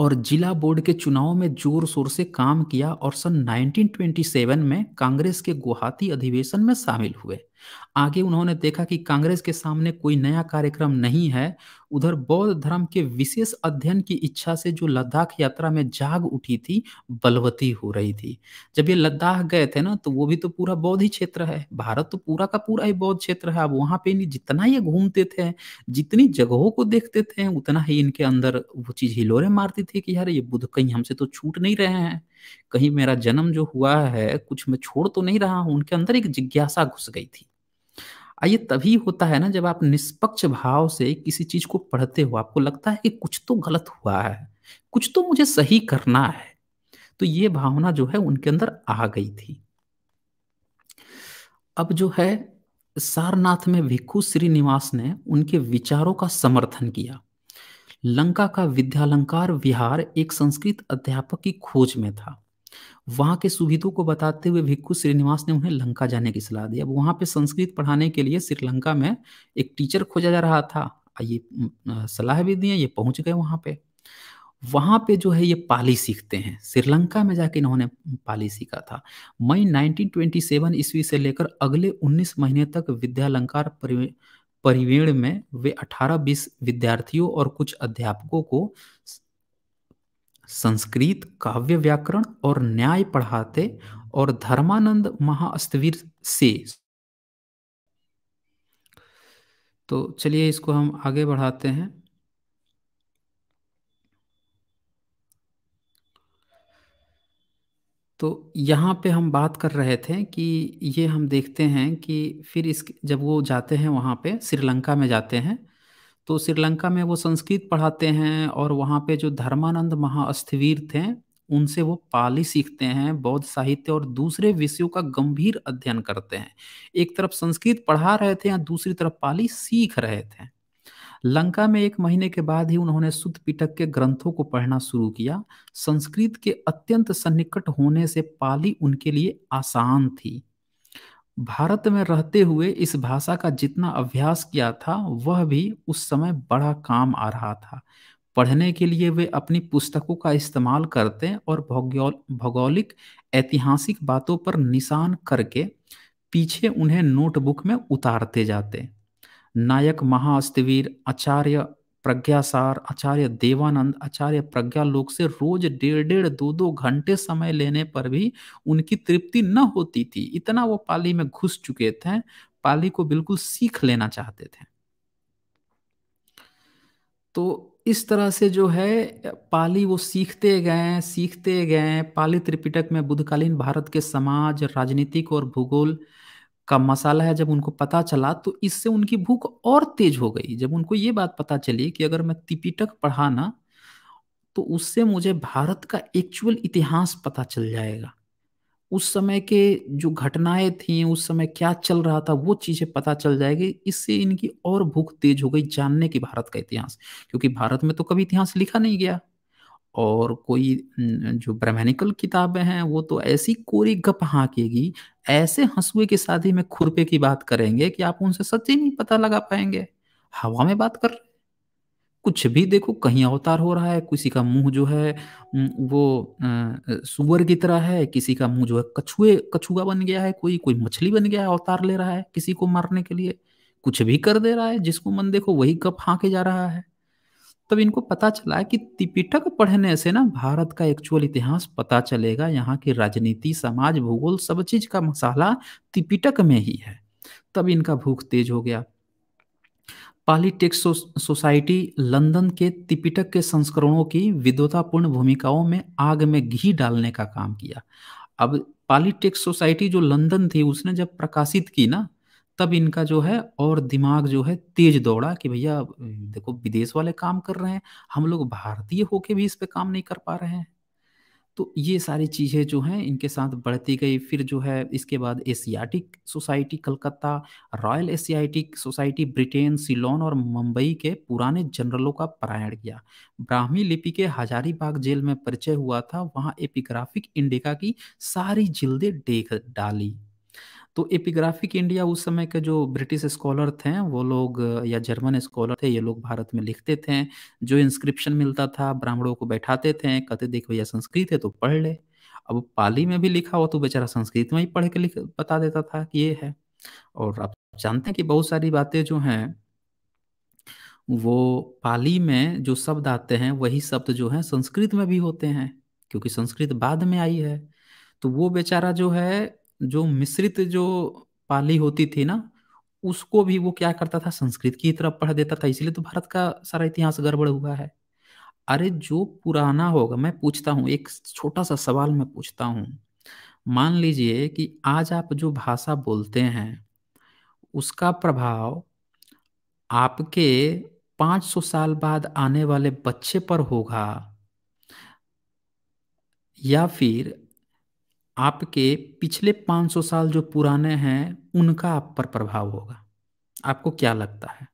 और जिला बोर्ड के चुनाव में जोर शोर से काम किया और सन 1927 में कांग्रेस के गुवाहाटी अधिवेशन में शामिल हुए आगे उन्होंने देखा कि कांग्रेस के सामने कोई नया कार्यक्रम नहीं है उधर बौद्ध धर्म के विशेष अध्ययन की इच्छा से जो लद्दाख यात्रा में जाग उठी थी बलवती हो रही थी जब ये लद्दाख गए थे ना तो वो भी तो पूरा बौद्ध ही क्षेत्र है भारत तो पूरा का पूरा ही बौद्ध क्षेत्र है अब वहाँ पे नहीं जितना ये घूमते थे जितनी जगहों को देखते थे उतना ही इनके अंदर वो चीज हिलोरे मारती थी कि यार ये बुद्ध कहीं हमसे तो छूट नहीं रहे हैं कहीं मेरा जन्म जो हुआ है कुछ मैं छोड़ तो नहीं रहा हूँ उनके अंदर एक जिज्ञासा घुस गई थी ये तभी होता है ना जब आप निष्पक्ष भाव से किसी चीज को पढ़ते हो आपको लगता है कि कुछ तो गलत हुआ है कुछ तो मुझे सही करना है तो ये भावना जो है उनके अंदर आ गई थी अब जो है सारनाथ में भिक्खु श्रीनिवास ने उनके विचारों का समर्थन किया लंका का विद्यालंकार विहार एक संस्कृत अध्यापक की खोज में था वहां के सुविधों को बताते हुए भिक्खु श्रीनिवास ने उन्हें लंका जाने की सलाह दी अब वहां पे संस्कृत पढ़ाने के लिए श्रीलंका में एक टीचर खोजा जा रहा था ये सलाह भी दी ये पहुंच गए वहां पे वहाँ पे जो है ये पाली सीखते हैं श्रीलंका में जाके इन्होंने पाली सीखा था मई 1927 ईस्वी से लेकर अगले 19 महीने तक विद्यालंकार परिवेण में वे 18-20 विद्यार्थियों और कुछ अध्यापकों को संस्कृत काव्य व्याकरण और न्याय पढ़ाते और धर्मानंद महाअस्तवीर से तो चलिए इसको हम आगे बढ़ाते हैं तो यहाँ पे हम बात कर रहे थे कि ये हम देखते हैं कि फिर इस जब वो जाते हैं वहाँ पे श्रीलंका में जाते हैं तो श्रीलंका में वो संस्कृत पढ़ाते हैं और वहाँ पे जो धर्मानंद महाअस्थवीर थे उनसे वो पाली सीखते हैं बौद्ध साहित्य और दूसरे विषयों का गंभीर अध्ययन करते हैं एक तरफ संस्कृत पढ़ा रहे थे या दूसरी तरफ पाली सीख रहे थे लंका में एक महीने के बाद ही उन्होंने शुद्ध पिटक के ग्रंथों को पढ़ना शुरू किया संस्कृत के अत्यंत सन्निकट होने से पाली उनके लिए आसान थी भारत में रहते हुए इस भाषा का जितना अभ्यास किया था वह भी उस समय बड़ा काम आ रहा था पढ़ने के लिए वे अपनी पुस्तकों का इस्तेमाल करते और भौगोलिक ऐतिहासिक बातों पर निशान करके पीछे उन्हें नोटबुक में उतारते जाते नायक महाअस्तवीर आचार्य प्रज्ञासार आचार्य देवानंद आचार्य प्रज्ञा लोग से रोज डेढ़ डेढ़ दो दो घंटे समय लेने पर भी उनकी तृप्ति न होती थी इतना वो पाली में घुस चुके थे पाली को बिल्कुल सीख लेना चाहते थे तो इस तरह से जो है पाली वो सीखते गए सीखते गए पाली त्रिपिटक में बुद्धकालीन भारत के समाज राजनीतिक और भूगोल का मसाला है जब उनको पता चला तो इससे उनकी भूख और तेज हो गई जब उनको ये बात पता चली कि अगर मैं तिपिटक पढ़ा ना तो उससे मुझे भारत का एक्चुअल इतिहास पता चल जाएगा उस समय के जो घटनाएं थी उस समय क्या चल रहा था वो चीज़ें पता चल जाएगी इससे इनकी और भूख तेज हो गई जानने की भारत का इतिहास क्योंकि भारत में तो कभी इतिहास लिखा नहीं गया और कोई जो ब्राह्मणिकल किताबें हैं वो तो ऐसी कोरी गप हाँकेगी ऐसे हंसुए की शादी में खुरपे की बात करेंगे कि आप उनसे सच ही नहीं पता लगा पाएंगे हवा में बात कर रहे कुछ भी देखो कहीं अवतार हो रहा है किसी का मुंह जो है वो सुअर की तरह है किसी का मुंह जो है कछुए कछुआ बन गया है कोई कोई मछली बन गया है अवतार ले रहा है किसी को मारने के लिए कुछ भी कर दे रहा है जिसको मन देखो वही गप हाँके जा रहा है तब इनको पता चला कि त्रिपिटक पढ़ने से ना भारत का एक्चुअल इतिहास पता चलेगा यहाँ की राजनीति समाज भूगोल सब चीज का मसाला त्रिपिटक में ही है तब इनका भूख तेज हो गया पॉलिटिक्स सो, सोसाइटी लंदन के तिपिटक के संस्करणों की विद्वतापूर्ण भूमिकाओं में आग में घी डालने का काम किया अब पॉलिटिक्स सोसाइटी जो लंदन थी उसने जब प्रकाशित की ना तब इनका जो है और दिमाग जो है तेज दौड़ा कि भैया देखो विदेश वाले काम कर रहे हैं हम लोग भारतीय होके भी इस पे काम नहीं कर पा रहे हैं तो ये सारी चीज़ें जो हैं इनके साथ बढ़ती गई फिर जो है इसके बाद Asiatic Society Calcutta Royal Asiatic Society Britain Ceylon और मुंबई के पुराने जनरलों का पारायण किया ब्राह्मी लिपि के हजारीबाग जेल में परिचय हुआ था वहाँ एपिग्राफिक इंडिका की सारी जिल्दे देख डाली तो एपिग्राफिक इंडिया उस समय के जो ब्रिटिश स्कॉलर थे वो लोग या जर्मन स्कॉलर थे ये लोग भारत में लिखते थे जो इंस्क्रिप्शन मिलता था ब्राह्मणों को बैठाते थे कहते देख भैया संस्कृत है तो पढ़ ले अब पाली में भी लिखा हो तो बेचारा संस्कृत में ही पढ़ के लिख बता देता था कि ये है और आप जानते हैं कि बहुत सारी बातें जो हैं वो पाली में जो शब्द आते हैं वही शब्द जो है संस्कृत में भी होते हैं क्योंकि संस्कृत बाद में आई है तो वो बेचारा जो है जो मिश्रित जो पाली होती थी ना उसको भी वो क्या करता था संस्कृत की तरफ पढ़ देता था इसलिए तो भारत का सारा इतिहास गड़बड़ हुआ है अरे जो पुराना होगा मैं पूछता हूँ एक छोटा सा सवाल मैं पूछता हूँ मान लीजिए कि आज आप जो भाषा बोलते हैं उसका प्रभाव आपके 500 साल बाद आने वाले बच्चे पर होगा या फिर आपके पिछले 500 साल जो पुराने हैं उनका आप पर प्रभाव होगा आपको क्या लगता है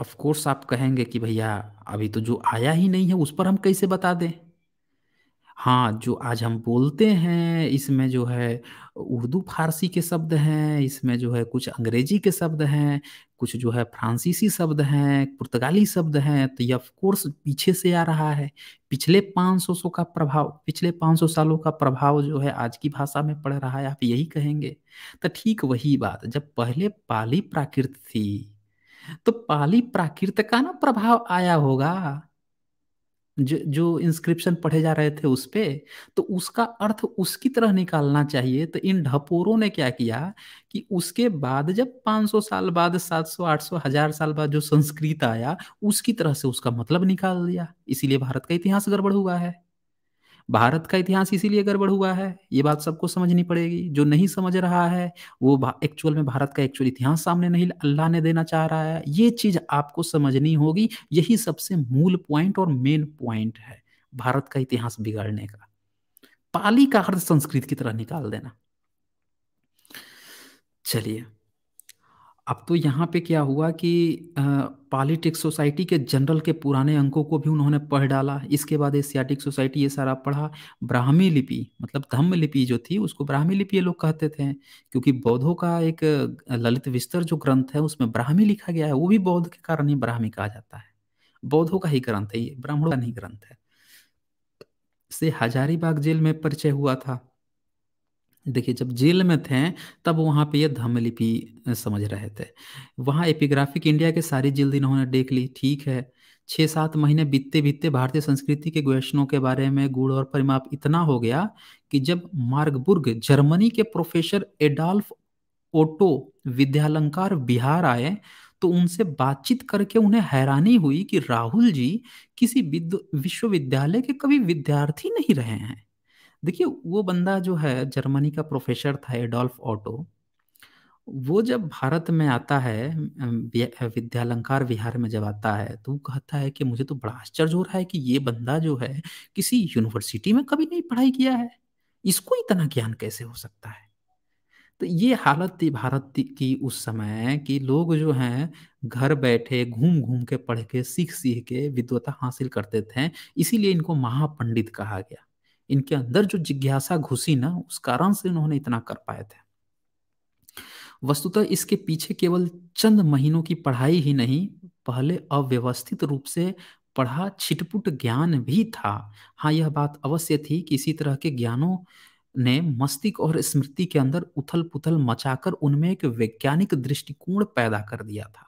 ऑफ कोर्स आप कहेंगे कि भैया अभी तो जो आया ही नहीं है उस पर हम कैसे बता दें हाँ जो आज हम बोलते हैं इसमें जो है उर्दू फारसी के शब्द हैं इसमें जो है कुछ अंग्रेजी के शब्द हैं कुछ जो है फ्रांसीसी शब्द हैं पुर्तगाली शब्द हैं तो ये कोर्स पीछे से आ रहा है पिछले 500 सौ का प्रभाव पिछले 500 सालों का प्रभाव जो है आज की भाषा में पड़ रहा है आप यही कहेंगे तो ठीक वही बात जब पहले पाली प्राकृत थी तो पाली प्राकृत का ना प्रभाव आया होगा जो जो इंस्क्रिप्शन पढ़े जा रहे थे उस पे तो उसका अर्थ उसकी तरह निकालना चाहिए तो इन ढपोरों ने क्या किया कि उसके बाद जब 500 साल बाद 700 800 हजार साल बाद जो संस्कृत आया उसकी तरह से उसका मतलब निकाल दिया इसीलिए भारत का इतिहास गड़बड़ हुआ है भारत का इतिहास इसीलिए गड़बड़ हुआ है ये बात सबको समझनी पड़ेगी जो नहीं समझ रहा है वो एक्चुअल में भारत का एक्चुअल इतिहास सामने नहीं अल्लाह ने देना चाह रहा है ये चीज आपको समझनी होगी यही सबसे मूल पॉइंट और मेन पॉइंट है भारत का इतिहास बिगाड़ने का पाली का अर्थ संस्कृत की तरह निकाल देना चलिए अब तो यहाँ पे क्या हुआ कि पॉलिटिक्स सोसाइटी के जनरल के पुराने अंकों को भी उन्होंने पढ़ डाला इसके बाद एशियाटिक सोसाइटी ये सारा पढ़ा ब्राह्मी लिपि मतलब धम्म लिपि जो थी उसको ब्राह्मी लिपि ये लोग कहते थे क्योंकि बौद्धों का एक ललित विस्तर जो ग्रंथ है उसमें ब्राह्मी लिखा गया है वो भी बौद्ध के कारण ही ब्राह्मी कहा जाता है बौद्धों का ही ग्रंथ है ये ब्राह्मणों का नहीं ग्रंथ है से हजारीबाग जेल में परिचय हुआ था देखिए जब जेल में थे तब वहाँ पे ये धम्मलिपि समझ रहे थे वहाँ एपिग्राफिक इंडिया के सारी जल्द इन्होंने देख ली ठीक है छः सात महीने बीतते बीतते भारतीय संस्कृति के वैष्णों के बारे में गुण और परिमाप इतना हो गया कि जब मार्गबुर्ग जर्मनी के professor Adolf Otto Vidyalankar Bihar आए तो उनसे बातचीत करके उन्हें हैरानी हुई कि राहुल जी किसी विश्वविद्यालय के कभी विद्यार्थी नहीं रहे हैं देखिए वो बंदा जो है जर्मनी का प्रोफेसर था एडोल्फ ऑटो वो जब भारत में आता है विद्यालंकार विहार में जब आता है तो वो कहता है कि मुझे तो बड़ा आश्चर्य हो रहा है कि ये बंदा जो है किसी यूनिवर्सिटी में कभी नहीं पढ़ाई किया है इसको इतना ज्ञान कैसे हो सकता है तो ये हालत थी भारत की उस समय कि लोग जो हैं घर बैठे घूम घूम के पढ़ के सीख सीख के विद्वता हासिल करते थे इसीलिए इनको महापंडित कहा गया इनके अंदर जो जिज्ञासा घुसी ना उस कारण से इन्होंने इतना कर पाए थे वस्तुतः इसके पीछे केवल चंद महीनों की पढ़ाई ही नहीं पहले अव्यवस्थित रूप से पढ़ा छिटपुट ज्ञान भी था हाँ यह बात अवश्य थी कि इसी तरह के ज्ञानों ने मस्तिष्क और स्मृति के अंदर उथल पुथल मचाकर उनमें एक वैज्ञानिक दृष्टिकोण पैदा कर दिया था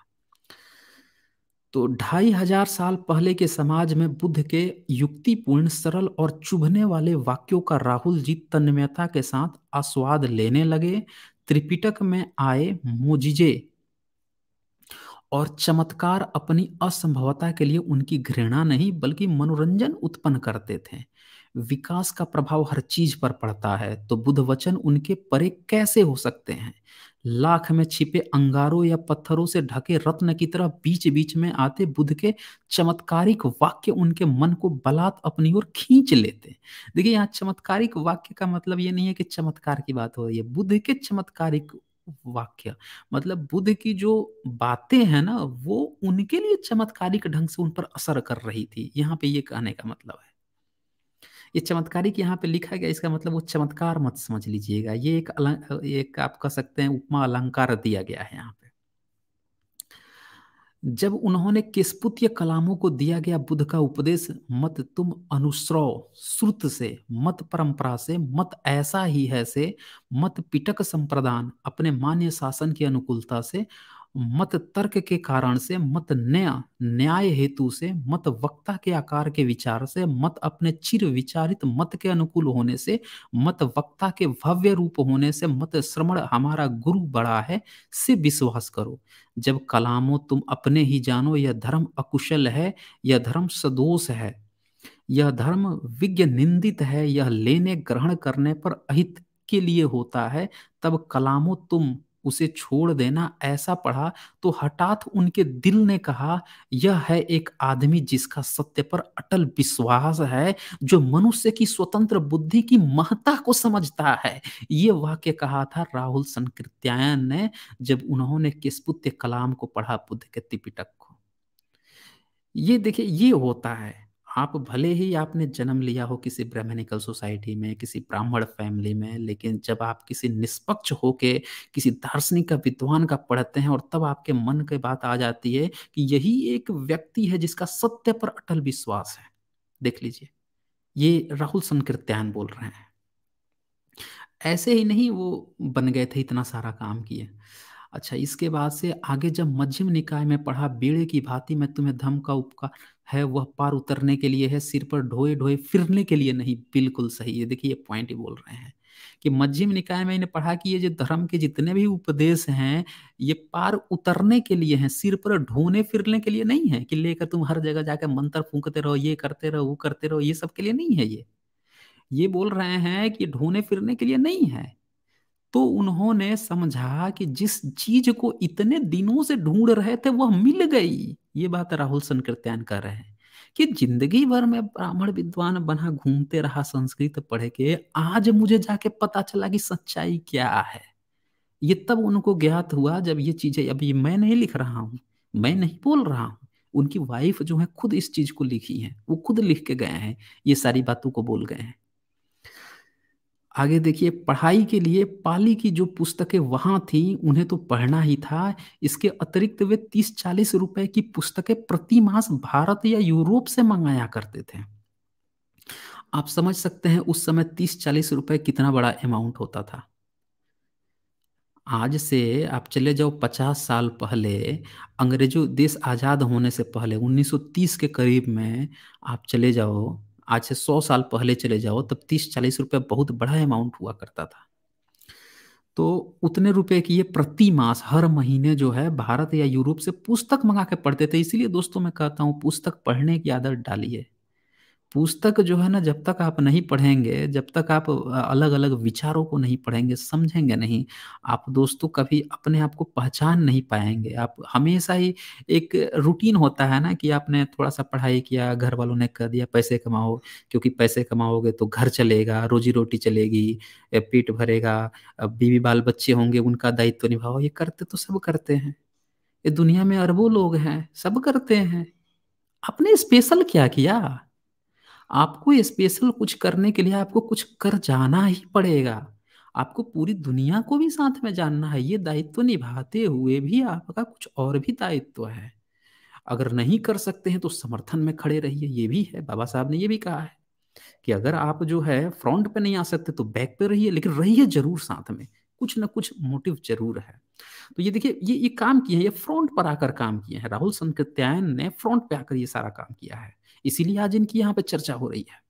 तो ढाई हजार साल पहले के समाज में बुद्ध के युक्तिपूर्ण सरल और चुभने वाले वाक्यों का राहुल जी तन्मयता के साथ आस्वाद लेने लगे त्रिपिटक में आए मोजिजे और चमत्कार अपनी असंभवता के लिए उनकी घृणा नहीं बल्कि मनोरंजन उत्पन्न करते थे विकास का प्रभाव हर चीज पर पड़ता है तो बुद्ध वचन उनके परे कैसे हो सकते हैं लाख में छिपे अंगारों या पत्थरों से ढके रत्न की तरह बीच बीच में आते बुद्ध के चमत्कारिक वाक्य उनके मन को बलात् अपनी ओर खींच लेते देखिए यहाँ चमत्कारिक वाक्य का मतलब ये नहीं है कि चमत्कार की बात हो रही है बुद्ध के चमत्कारिक वाक्य मतलब बुद्ध की जो बातें हैं ना वो उनके लिए चमत्कारिक ढंग से उन पर असर कर रही थी यहाँ पे ये कहने का मतलब है ये चमत्कारी की यहाँ पे लिखा गया इसका मतलब वो चमत्कार मत समझ लीजिएगा ये एक अलंग एक आप कह सकते हैं उपमा अलंकार दिया गया है यहाँ पे जब उन्होंने केस्पुत्य कलामों को दिया गया बुद्ध का उपदेश मत तुम अनुस्रव श्रुत से मत परंपरा से मत ऐसा ही है से मत पिटक संप्रदान अपने मान्य शासन की अनुकूलता से मत तर्क के कारण से मत न्याय न्याय हेतु से मत वक्ता के आकार के विचार से मत अपने चिर विचारित मत के अनुकूल होने से मत वक्ता के भव्य रूप होने से मत श्रमण हमारा गुरु बड़ा है से विश्वास करो जब कलामो तुम अपने ही जानो यह धर्म अकुशल है यह धर्म सदोष है यह धर्म विज्ञ निंदित है यह लेने ग्रहण करने पर अहित के लिए होता है तब कलामो तुम उसे छोड़ देना ऐसा पढ़ा तो हठात उनके दिल ने कहा यह है एक आदमी जिसका सत्य पर अटल विश्वास है जो मनुष्य की स्वतंत्र बुद्धि की महत्ता को समझता है ये वाक्य कहा था राहुल संकृत्यायन ने जब उन्होंने किसपुत्य कलाम को पढ़ा बुद्ध के त्रिपिटक को ये देखिए ये होता है आप भले ही आपने जन्म लिया हो किसी ब्राह्मणिकल सोसाइटी में किसी ब्राह्मण फैमिली में लेकिन जब आप किसी निष्पक्ष होके किसी दार्शनिक का विद्वान का पढ़ते हैं और तब आपके मन के बात आ जाती है कि यही एक व्यक्ति है जिसका सत्य पर अटल विश्वास है देख लीजिए ये राहुल संकृत्यान बोल रहे हैं ऐसे ही नहीं वो बन गए थे इतना सारा काम किए अच्छा इसके बाद से आगे जब मध्यम निकाय में पढ़ा बीड़े की भांति मैं तुम्हें धम का उपकार है वह पार उतरने के लिए है सिर पर ढोए ढोए फिरने के लिए नहीं बिल्कुल सही है देखिए ये पॉइंट ही बोल रहे हैं कि मध्यम निकाय में इन्हें पढ़ा कि ये जो धर्म के जितने भी उपदेश हैं ये पार उतरने के लिए हैं सिर पर ढोने फिरने के लिए नहीं है कि लेकर तुम हर जगह जाकर मंत्र फूंकते रहो ये करते रहो वो करते रहो ये सब के लिए नहीं है ये ये बोल रहे हैं कि ढोने फिरने के लिए नहीं है तो उन्होंने समझा कि जिस चीज को इतने दिनों से ढूंढ रहे थे वह मिल गई ये बात राहुल संकृत्यान कर रहे हैं कि जिंदगी भर में ब्राह्मण विद्वान बना घूमते रहा संस्कृत पढ़ के आज मुझे जाके पता चला कि सच्चाई क्या है ये तब उनको ज्ञात हुआ जब ये चीजें अभी मैं नहीं लिख रहा हूँ मैं नहीं बोल रहा हूँ उनकी वाइफ जो है खुद इस चीज को लिखी है वो खुद लिख के गए हैं ये सारी बातों को बोल गए हैं आगे देखिए पढ़ाई के लिए पाली की जो पुस्तकें वहाँ थी उन्हें तो पढ़ना ही था इसके अतिरिक्त वे तीस चालीस रुपए की पुस्तकें प्रति मास भारत या यूरोप से मंगाया करते थे आप समझ सकते हैं उस समय तीस चालीस रुपए कितना बड़ा अमाउंट होता था आज से आप चले जाओ पचास साल पहले अंग्रेजों देश आज़ाद होने से पहले 1930 के करीब में आप चले जाओ आज से सौ साल पहले चले जाओ तब तीस चालीस रुपये बहुत बड़ा अमाउंट हुआ करता था तो उतने रुपए की ये प्रति मास हर महीने जो है भारत या यूरोप से पुस्तक मंगा के पढ़ते थे इसीलिए दोस्तों मैं कहता हूँ पुस्तक पढ़ने की आदत डालिए पुस्तक जो है ना जब तक आप नहीं पढ़ेंगे जब तक आप अलग अलग विचारों को नहीं पढ़ेंगे समझेंगे नहीं आप दोस्तों कभी अपने आप को पहचान नहीं पाएंगे आप हमेशा ही एक रूटीन होता है ना कि आपने थोड़ा सा पढ़ाई किया घर वालों ने कर दिया पैसे कमाओ क्योंकि पैसे कमाओगे तो घर चलेगा रोजी रोटी चलेगी पेट भरेगा बीवी बाल बच्चे होंगे उनका दायित्व निभाओ ये करते तो सब करते हैं ये दुनिया में अरबों लोग हैं सब करते हैं आपने स्पेशल क्या किया आपको स्पेशल कुछ करने के लिए आपको कुछ कर जाना ही पड़ेगा आपको पूरी दुनिया को भी साथ में जानना है ये दायित्व निभाते हुए भी आपका कुछ और भी दायित्व है अगर नहीं कर सकते हैं तो समर्थन में खड़े रहिए ये भी है बाबा साहब ने ये भी कहा है कि अगर आप जो है फ्रंट पे नहीं आ सकते तो बैक पे रहिए लेकिन रहिए जरूर साथ में कुछ ना कुछ मोटिव जरूर है तो ये देखिए ये ये काम किया है ये फ्रंट पर आकर काम किए हैं राहुल संकृत्यायन ने फ्रंट पे आकर ये सारा काम किया है इसीलिए आज इनकी यहाँ पर चर्चा हो रही है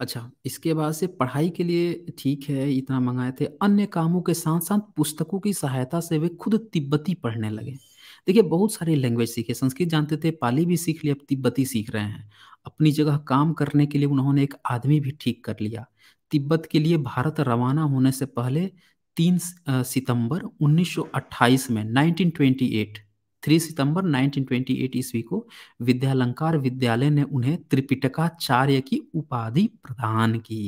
अच्छा इसके बाद से पढ़ाई के लिए ठीक है इतना मंगाए थे अन्य कामों के साथ साथ पुस्तकों की सहायता से वे खुद तिब्बती पढ़ने लगे देखिए बहुत सारे लैंग्वेज सीखे संस्कृत जानते थे पाली भी सीख लिया अब तिब्बती सीख रहे हैं अपनी जगह काम करने के लिए उन्होंने एक आदमी भी ठीक कर लिया तिब्बत के लिए भारत रवाना होने से पहले तीन सितंबर 1928 में 3 सितंबर 1928 ईस्वी को विद्यालंकार विद्यालय ने उन्हें त्रिपिटकाचार्य की उपाधि प्रदान की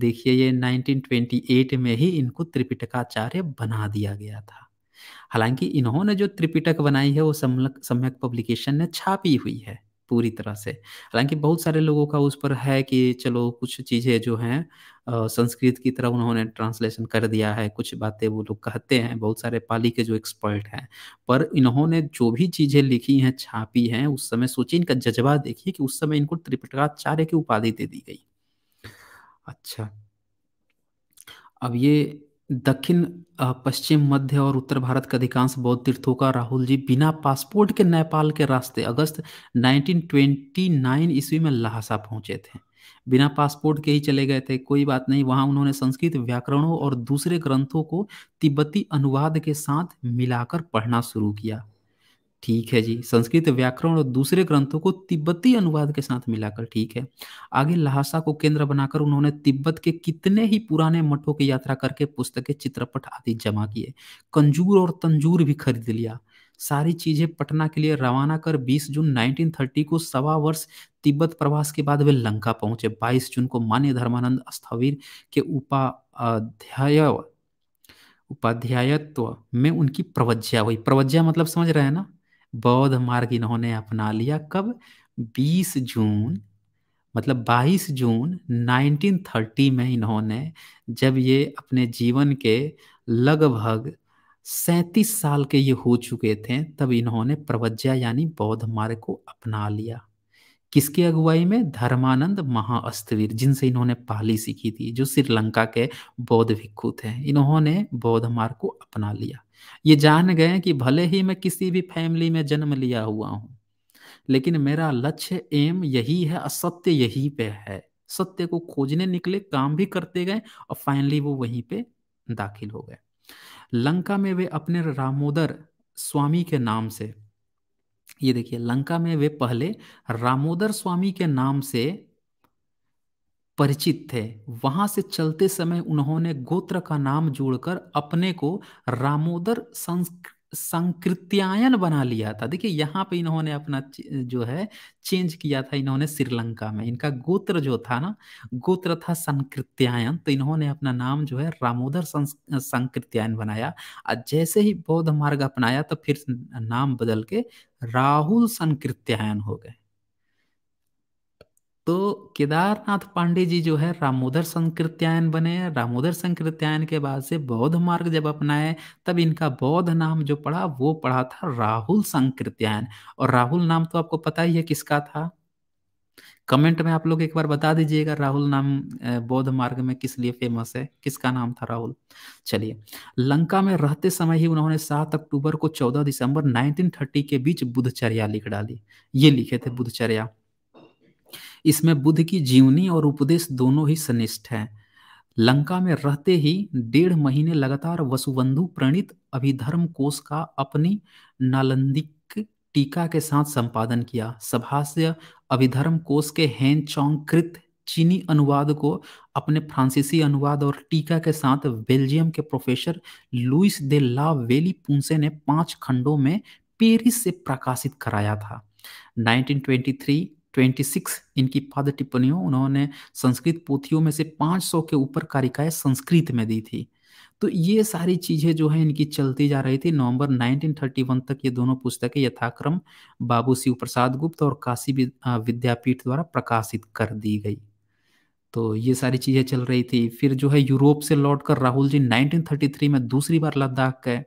देखिए ये 1928 में ही इनको त्रिपिटकाचार्य बना दिया गया था हालांकि इन्होंने जो त्रिपिटक बनाई है वो सम्यक पब्लिकेशन ने छापी हुई है पूरी तरह से हालांकि बहुत सारे लोगों का उस पर है कि चलो कुछ चीज़ें जो हैं संस्कृत की तरह उन्होंने ट्रांसलेशन कर दिया है कुछ बातें वो लोग कहते हैं बहुत सारे पाली के जो एक्सपर्ट हैं पर इन्होंने जो भी चीज़ें लिखी हैं छापी हैं उस समय सोचिए इनका जज्बा देखिए कि उस समय इनको त्रिपिटकाचार्य की उपाधि दे दी गई अच्छा अब ये दक्षिण पश्चिम मध्य और उत्तर भारत के अधिकांश बौद्ध तीर्थों का राहुल जी बिना पासपोर्ट के नेपाल के रास्ते अगस्त 1929 ईस्वी में लहासा पहुंचे थे बिना पासपोर्ट के ही चले गए थे कोई बात नहीं वहां उन्होंने संस्कृत व्याकरणों और दूसरे ग्रंथों को तिब्बती अनुवाद के साथ मिलाकर पढ़ना शुरू किया ठीक है जी संस्कृत व्याकरण और दूसरे ग्रंथों को तिब्बती अनुवाद के साथ मिलाकर ठीक है आगे लहासा को केंद्र बनाकर उन्होंने तिब्बत के कितने ही पुराने मठों की यात्रा करके पुस्तकें चित्रपट आदि जमा किए कंजूर और तंजूर भी खरीद लिया सारी चीजें पटना के लिए रवाना कर 20 जून 1930 को सवा वर्ष तिब्बत प्रवास के बाद वे लंका पहुंचे 22 जून को मान्य धर्मानंद अस्थावीर के उपाध्याय उपाध्यायत्व में उनकी प्रवज्ञा हुई प्रवज्ञा मतलब समझ रहे हैं ना बौद्ध मार्ग इन्होंने अपना लिया कब 20 जून मतलब 22 जून 1930 में इन्होंने जब ये अपने जीवन के लगभग सैंतीस साल के ये हो चुके थे तब इन्होंने प्रवज्ञा यानी बौद्ध मार्ग को अपना लिया किसके अगुवाई में धर्मानंद महाअस्तवीर जिनसे इन्होंने पहली सीखी थी जो श्रीलंका के बौद्ध भिक्खु थे इन्होंने बौद्ध मार्ग को अपना लिया ये जान गए कि भले ही मैं किसी भी फैमिली में जन्म लिया हुआ हूं लेकिन मेरा लक्ष्य एम यही है असत्य सत्य यही पे है सत्य को खोजने निकले काम भी करते गए और फाइनली वो वहीं पे दाखिल हो गए लंका में वे अपने रामोदर स्वामी के नाम से ये देखिए लंका में वे पहले रामोदर स्वामी के नाम से परिचित थे वहां से चलते समय उन्होंने गोत्र का नाम जोड़कर अपने को रामोदर संस्कृत संकृत्यायन बना लिया था देखिए यहाँ पे इन्होंने अपना जो है चेंज किया था इन्होंने श्रीलंका में इनका गोत्र जो था ना गोत्र था संकृत्यायन तो इन्होंने अपना नाम जो है रामोदर संकृत्यायन बनाया और जैसे ही बौद्ध मार्ग अपनाया तो फिर नाम बदल के राहुल संकृत्यायन हो गए तो केदारनाथ पांडे जी जो है रामोदर संकृत्यायन बने रामोदर संकृत्यायन के बाद से बौद्ध मार्ग जब अपनाए तब इनका बौद्ध नाम जो पढ़ा वो पढ़ा था राहुल संकृत्यायन और राहुल नाम तो आपको पता ही है किसका था कमेंट में आप लोग एक बार बता दीजिएगा राहुल नाम बौद्ध मार्ग में किस लिए फेमस है किसका नाम था राहुल चलिए लंका में रहते समय ही उन्होंने 7 अक्टूबर को 14 दिसंबर 1930 के बीच बुद्धचर्या लिख डाली ये लिखे थे बुद्धचर्या इसमें बुद्ध की जीवनी और उपदेश दोनों ही सनिष्ठ हैं लंका में रहते ही डेढ़ महीने लगातार वसुबंधु प्रणित अभिधर्म कोश का अपनी नालंदिक टीका के साथ संपादन किया सभाष्य अभिधर्म कोष के हैं चौंग चीनी अनुवाद को अपने फ्रांसीसी अनुवाद और टीका के साथ बेल्जियम के प्रोफेसर लुइस दे ला वेली पुंसे ने पांच खंडों में पेरिस से प्रकाशित कराया था 1923 26 इनकी पद टिप्पणियों उन्होंने संस्कृत पोथियों में से 500 के ऊपर कारिकाएं संस्कृत में दी थी तो ये सारी चीज़ें जो है इनकी चलती जा रही थी नवंबर 1931 तक ये दोनों पुस्तकें यथाक्रम बाबू शिव प्रसाद गुप्त और काशी विद्यापीठ द्वारा प्रकाशित कर दी गई तो ये सारी चीज़ें चल रही थी फिर जो है यूरोप से लौटकर राहुल जी 1933 में दूसरी बार लद्दाख गए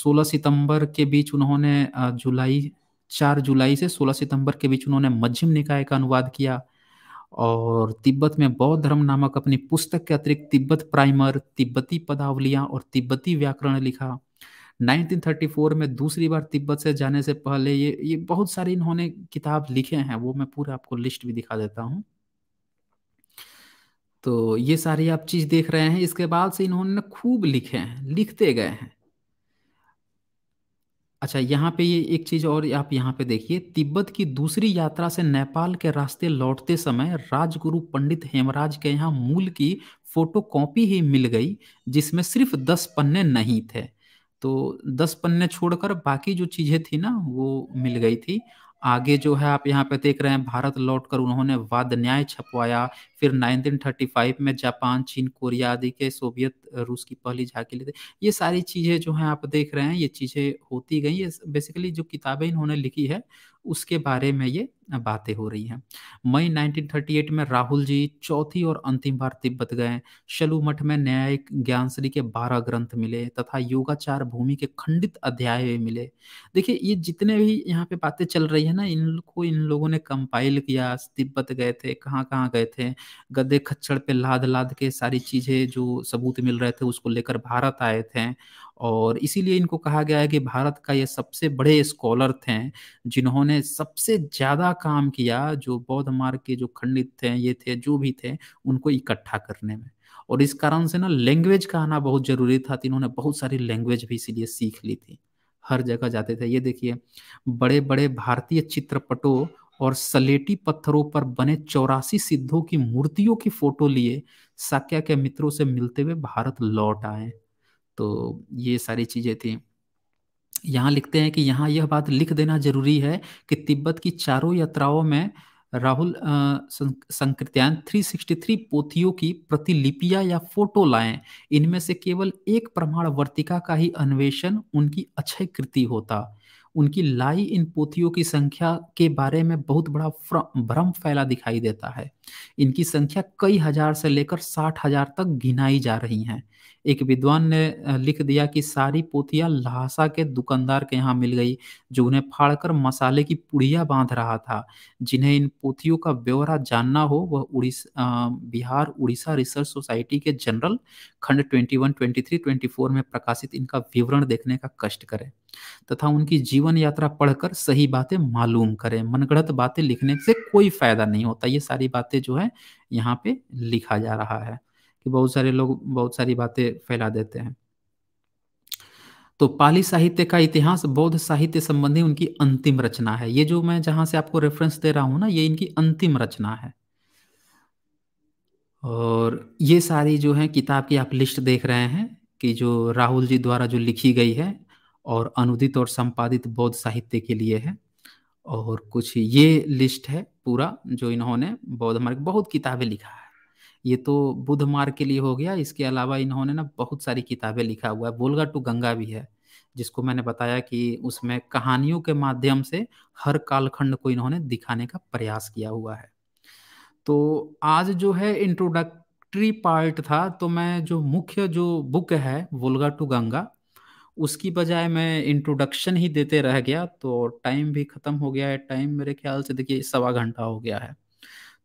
16 सितंबर के बीच उन्होंने जुलाई चार जुलाई से सोलह सितंबर के बीच उन्होंने मध्यम निकाय का अनुवाद किया और तिब्बत में बौद्ध धर्म नामक अपनी पुस्तक के अतिरिक्त तिब्बत प्राइमर तिब्बती पदावलियां और तिब्बती व्याकरण लिखा 1934 में दूसरी बार तिब्बत से जाने से पहले ये ये बहुत सारी इन्होंने किताब लिखे हैं वो मैं पूरा आपको लिस्ट भी दिखा देता हूँ तो ये सारी आप चीज़ देख रहे हैं इसके बाद से इन्होंने खूब लिखे हैं लिखते गए हैं अच्छा यहाँ पे ये एक चीज और आप यहाँ पे देखिए तिब्बत की दूसरी यात्रा से नेपाल के रास्ते लौटते समय राजगुरु पंडित हेमराज के यहाँ मूल की फोटो कॉपी ही मिल गई जिसमें सिर्फ दस पन्ने नहीं थे तो दस पन्ने छोड़कर बाकी जो चीजें थी ना वो मिल गई थी आगे जो है आप यहाँ पे देख रहे हैं भारत लौटकर उन्होंने वाद न्याय छपवाया फिर 1935 में जापान चीन कोरिया आदि के सोवियत रूस की पहली झांकी लेते ये सारी चीज़ें जो हैं आप देख रहे हैं ये चीज़ें होती गई ये बेसिकली जो किताबें इन्होंने लिखी है उसके बारे में ये बातें हो रही हैं मई 1938 में राहुल जी चौथी और अंतिम बार तिब्बत गए शलू मठ में न्यायिक ज्ञानश्री के बारह ग्रंथ मिले तथा योगाचार भूमि के खंडित अध्याय मिले देखिए ये जितने भी यहाँ पे बातें चल रही है ना इनको इन लोगों ने कंपाइल किया तिब्बत गए थे कहाँ कहाँ गए थे गद्दे खच्चड़ पे लाद लाद के सारी चीज़ें जो सबूत मिल रहे थे उसको लेकर भारत आए थे और इसीलिए इनको कहा गया है कि भारत का ये सबसे बड़े स्कॉलर थे जिन्होंने सबसे ज़्यादा काम किया जो बौद्ध मार्ग के जो खंडित थे ये थे जो भी थे उनको इकट्ठा करने में और इस कारण से ना लैंग्वेज का आना बहुत ज़रूरी था तो इन्होंने बहुत सारी लैंग्वेज भी इसीलिए सीख ली थी हर जगह जाते थे ये देखिए बड़े बड़े भारतीय चित्रपटों और सलेटी पत्थरों पर बने चौरासी सिद्धों की मूर्तियों की फोटो लिए साक्या के मित्रों से मिलते हुए भारत लौट आए तो ये सारी चीज़ें थी यहाँ लिखते हैं कि यहाँ यह बात लिख देना जरूरी है कि तिब्बत की चारों यात्राओं में राहुल संकृत्यान 363 पोथियों की प्रतिलिपियां या फोटो लाए इनमें से केवल एक प्रमाण वर्तिका का ही अन्वेषण उनकी अक्षय कृति होता उनकी लाई इन पोथियों की संख्या के बारे में बहुत बड़ा भ्रम फैला दिखाई देता है इनकी संख्या कई हजार से लेकर साठ हजार तक गिनाई जा रही हैं एक विद्वान ने लिख दिया कि सारी पोथियां लहासा के दुकानदार के यहाँ मिल गई जो उन्हें फाड़कर मसाले की पुड़िया बांध रहा था जिन्हें इन पोथियों का ब्यौरा जानना हो वह उड़ीस बिहार उड़ीसा रिसर्च सोसाइटी के जनरल खंड 21, 23, 24 में प्रकाशित इनका विवरण देखने का कष्ट करें तथा उनकी जीवन यात्रा पढ़कर सही बातें मालूम करें मनगढ़ंत बातें लिखने से कोई फायदा नहीं होता ये सारी बातें से जो है यहाँ पे लिखा जा रहा है कि बहुत सारे लोग बहुत सारी बातें फैला देते हैं तो पाली साहित्य का इतिहास बौद्ध साहित्य संबंधी उनकी अंतिम रचना है ये जो मैं जहां से आपको रेफरेंस दे रहा हूं ना ये इनकी अंतिम रचना है और ये सारी जो है किताब की आप लिस्ट देख रहे हैं कि जो राहुल जी द्वारा जो लिखी गई है और अनुदित और संपादित बौद्ध साहित्य के लिए है और कुछ ये लिस्ट है पूरा जो इन्होंने बौद्ध मार्ग बहुत किताबें लिखा है ये तो बुद्ध मार्ग के लिए हो गया इसके अलावा इन्होंने ना बहुत सारी किताबें लिखा हुआ है बोलगा टू गंगा भी है जिसको मैंने बताया कि उसमें कहानियों के माध्यम से हर कालखंड को इन्होंने दिखाने का प्रयास किया हुआ है तो आज जो है इंट्रोडक्टरी पार्ट था तो मैं जो मुख्य जो बुक है वोलगा टू गंगा उसकी बजाय मैं इंट्रोडक्शन ही देते रह गया तो टाइम भी ख़त्म हो गया है टाइम मेरे ख्याल से देखिए सवा घंटा हो गया है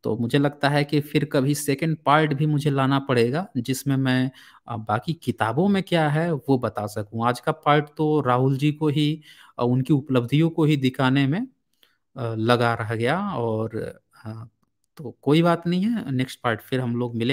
तो मुझे लगता है कि फिर कभी सेकंड पार्ट भी मुझे लाना पड़ेगा जिसमें मैं बाकी किताबों में क्या है वो बता सकूं आज का पार्ट तो राहुल जी को ही उनकी उपलब्धियों को ही दिखाने में लगा रह गया और तो कोई बात नहीं है नेक्स्ट पार्ट फिर हम लोग मिलेंगे